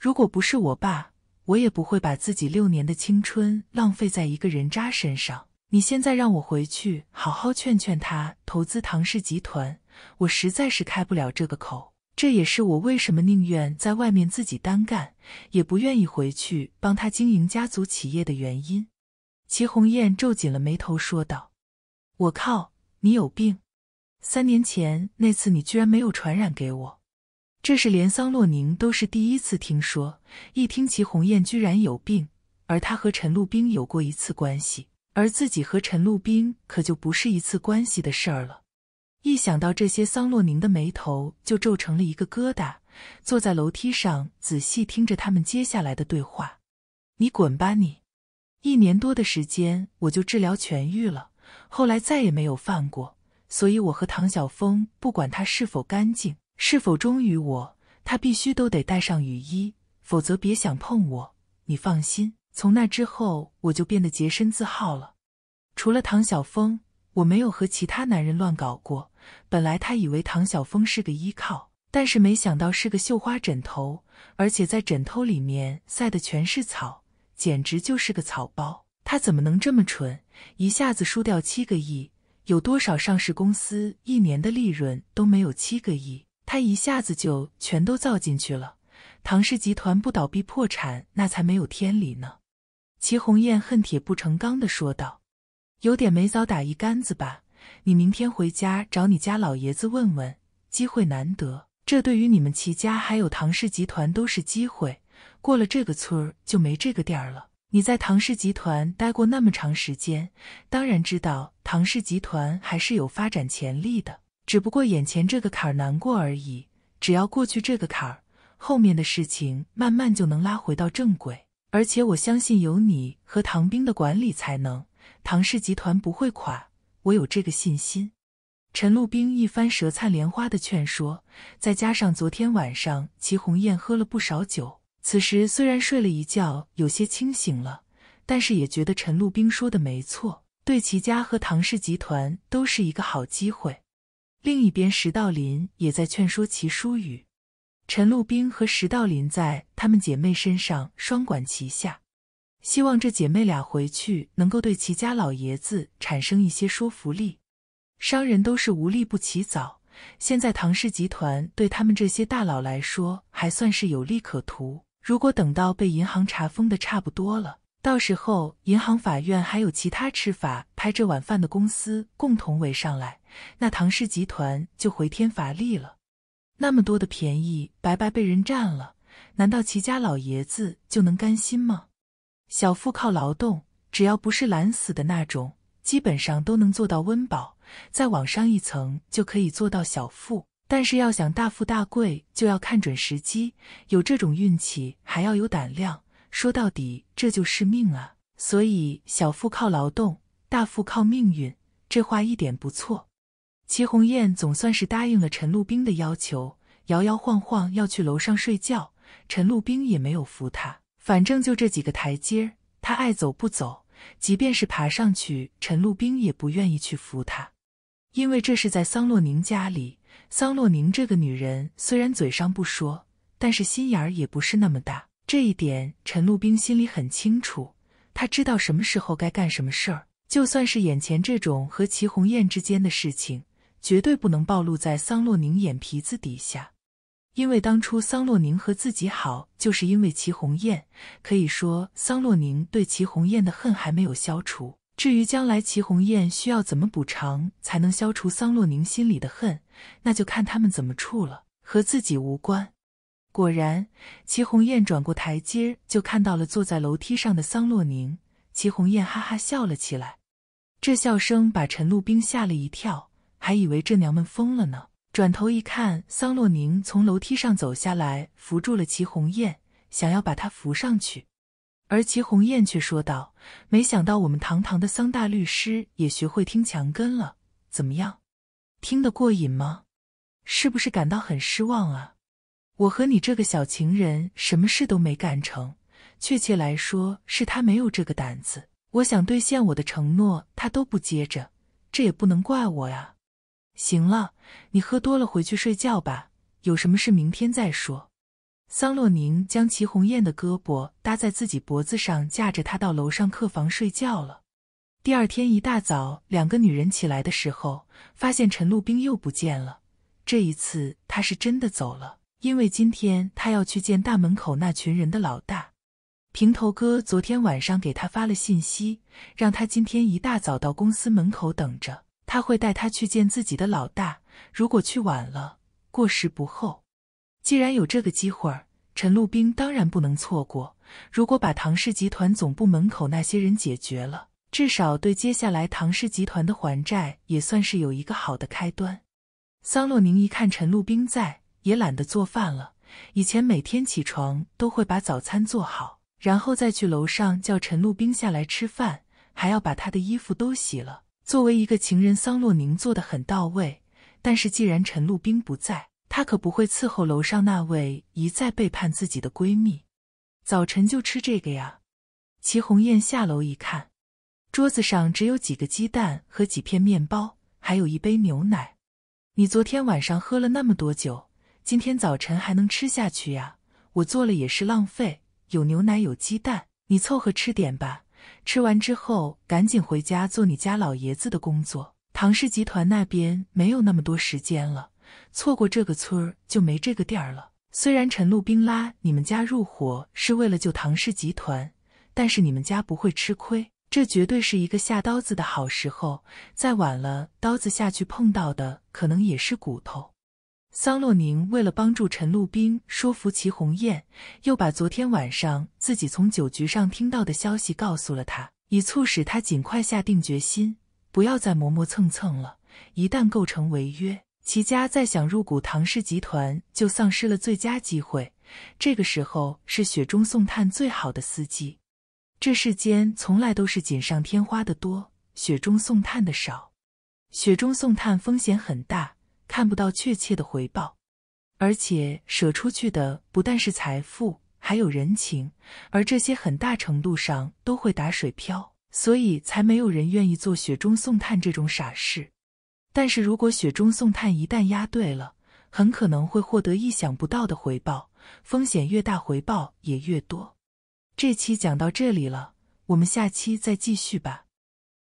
如果不是我爸，我也不会把自己六年的青春浪费在一个人渣身上。你现在让我回去好好劝劝他投资唐氏集团，我实在是开不了这个口。这也是我为什么宁愿在外面自己单干，也不愿意回去帮他经营家族企业的原因。齐红艳皱紧了眉头说道：“我靠，你有病！三年前那次你居然没有传染给我。”这是连桑洛宁都是第一次听说。一听齐红艳居然有病，而她和陈露冰有过一次关系，而自己和陈露冰可就不是一次关系的事儿了。一想到这些，桑洛宁的眉头就皱成了一个疙瘩，坐在楼梯上仔细听着他们接下来的对话。“你滚吧你！一年多的时间我就治疗痊愈了，后来再也没有犯过。所以我和唐晓峰不管他是否干净。”是否忠于我？他必须都得带上雨衣，否则别想碰我。你放心，从那之后我就变得洁身自好了。除了唐晓峰，我没有和其他男人乱搞过。本来他以为唐晓峰是个依靠，但是没想到是个绣花枕头，而且在枕头里面塞的全是草，简直就是个草包。他怎么能这么蠢，一下子输掉七个亿？有多少上市公司一年的利润都没有七个亿？他一下子就全都造进去了，唐氏集团不倒闭破产，那才没有天理呢！齐红艳恨铁不成钢的说道：“有点没早打一竿子吧？你明天回家找你家老爷子问问，机会难得，这对于你们齐家还有唐氏集团都是机会。过了这个村儿就没这个店儿了。你在唐氏集团待过那么长时间，当然知道唐氏集团还是有发展潜力的。”只不过眼前这个坎儿难过而已，只要过去这个坎儿，后面的事情慢慢就能拉回到正轨。而且我相信有你和唐兵的管理才能，唐氏集团不会垮，我有这个信心。陈路兵一番舌灿莲花的劝说，再加上昨天晚上齐红艳喝了不少酒，此时虽然睡了一觉，有些清醒了，但是也觉得陈路兵说的没错，对齐家和唐氏集团都是一个好机会。另一边，石道林也在劝说齐书雨、陈露冰和石道林在他们姐妹身上双管齐下，希望这姐妹俩回去能够对齐家老爷子产生一些说服力。商人都是无利不起早，现在唐氏集团对他们这些大佬来说还算是有利可图，如果等到被银行查封的差不多了。到时候，银行、法院还有其他吃法，拍这碗饭的公司共同围上来，那唐氏集团就回天乏力了。那么多的便宜白白被人占了，难道齐家老爷子就能甘心吗？小富靠劳动，只要不是懒死的那种，基本上都能做到温饱。再往上一层，就可以做到小富。但是要想大富大贵，就要看准时机，有这种运气，还要有胆量。说到底，这就是命啊。所以，小富靠劳动，大富靠命运，这话一点不错。齐红艳总算是答应了陈露兵的要求，摇摇晃晃要去楼上睡觉。陈露兵也没有扶她，反正就这几个台阶儿，她爱走不走。即便是爬上去，陈露兵也不愿意去扶她，因为这是在桑洛宁家里。桑洛宁这个女人虽然嘴上不说，但是心眼儿也不是那么大。这一点，陈露冰心里很清楚。他知道什么时候该干什么事儿。就算是眼前这种和齐红艳之间的事情，绝对不能暴露在桑洛宁眼皮子底下。因为当初桑洛宁和自己好，就是因为齐红艳。可以说，桑洛宁对齐红艳的恨还没有消除。至于将来齐红艳需要怎么补偿才能消除桑洛宁心里的恨，那就看他们怎么处了，和自己无关。果然，齐红艳转过台阶，就看到了坐在楼梯上的桑洛宁。齐红艳哈哈笑了起来，这笑声把陈露冰吓了一跳，还以为这娘们疯了呢。转头一看，桑洛宁从楼梯上走下来，扶住了齐红艳，想要把她扶上去。而齐红艳却说道：“没想到我们堂堂的桑大律师也学会听墙根了，怎么样？听得过瘾吗？是不是感到很失望啊？”我和你这个小情人什么事都没干成，确切来说是他没有这个胆子。我想兑现我的承诺，他都不接着，这也不能怪我呀。行了，你喝多了回去睡觉吧，有什么事明天再说。桑洛宁将祁红艳的胳膊搭在自己脖子上，架着她到楼上客房睡觉了。第二天一大早，两个女人起来的时候，发现陈露冰又不见了。这一次他是真的走了。因为今天他要去见大门口那群人的老大，平头哥昨天晚上给他发了信息，让他今天一大早到公司门口等着，他会带他去见自己的老大。如果去晚了，过时不候。既然有这个机会，陈路兵当然不能错过。如果把唐氏集团总部门口那些人解决了，至少对接下来唐氏集团的还债也算是有一个好的开端。桑洛宁一看陈路兵在。也懒得做饭了。以前每天起床都会把早餐做好，然后再去楼上叫陈露冰下来吃饭，还要把她的衣服都洗了。作为一个情人，桑洛宁做的很到位。但是既然陈露冰不在，她可不会伺候楼上那位一再背叛自己的闺蜜。早晨就吃这个呀？齐红艳下楼一看，桌子上只有几个鸡蛋和几片面包，还有一杯牛奶。你昨天晚上喝了那么多酒。今天早晨还能吃下去呀？我做了也是浪费。有牛奶，有鸡蛋，你凑合吃点吧。吃完之后，赶紧回家做你家老爷子的工作。唐氏集团那边没有那么多时间了，错过这个村儿就没这个店儿了。虽然陈露冰拉你们家入伙是为了救唐氏集团，但是你们家不会吃亏。这绝对是一个下刀子的好时候，再晚了，刀子下去碰到的可能也是骨头。桑洛宁为了帮助陈露兵说服齐红艳，又把昨天晚上自己从酒局上听到的消息告诉了他，以促使他尽快下定决心，不要再磨磨蹭蹭了。一旦构成违约，齐家再想入股唐氏集团就丧失了最佳机会。这个时候是雪中送炭最好的时机。这世间从来都是锦上添花的多，雪中送炭的少。雪中送炭风险很大。看不到确切的回报，而且舍出去的不但是财富，还有人情，而这些很大程度上都会打水漂，所以才没有人愿意做雪中送炭这种傻事。但是如果雪中送炭一旦押对了，很可能会获得意想不到的回报，风险越大，回报也越多。这期讲到这里了，我们下期再继续吧。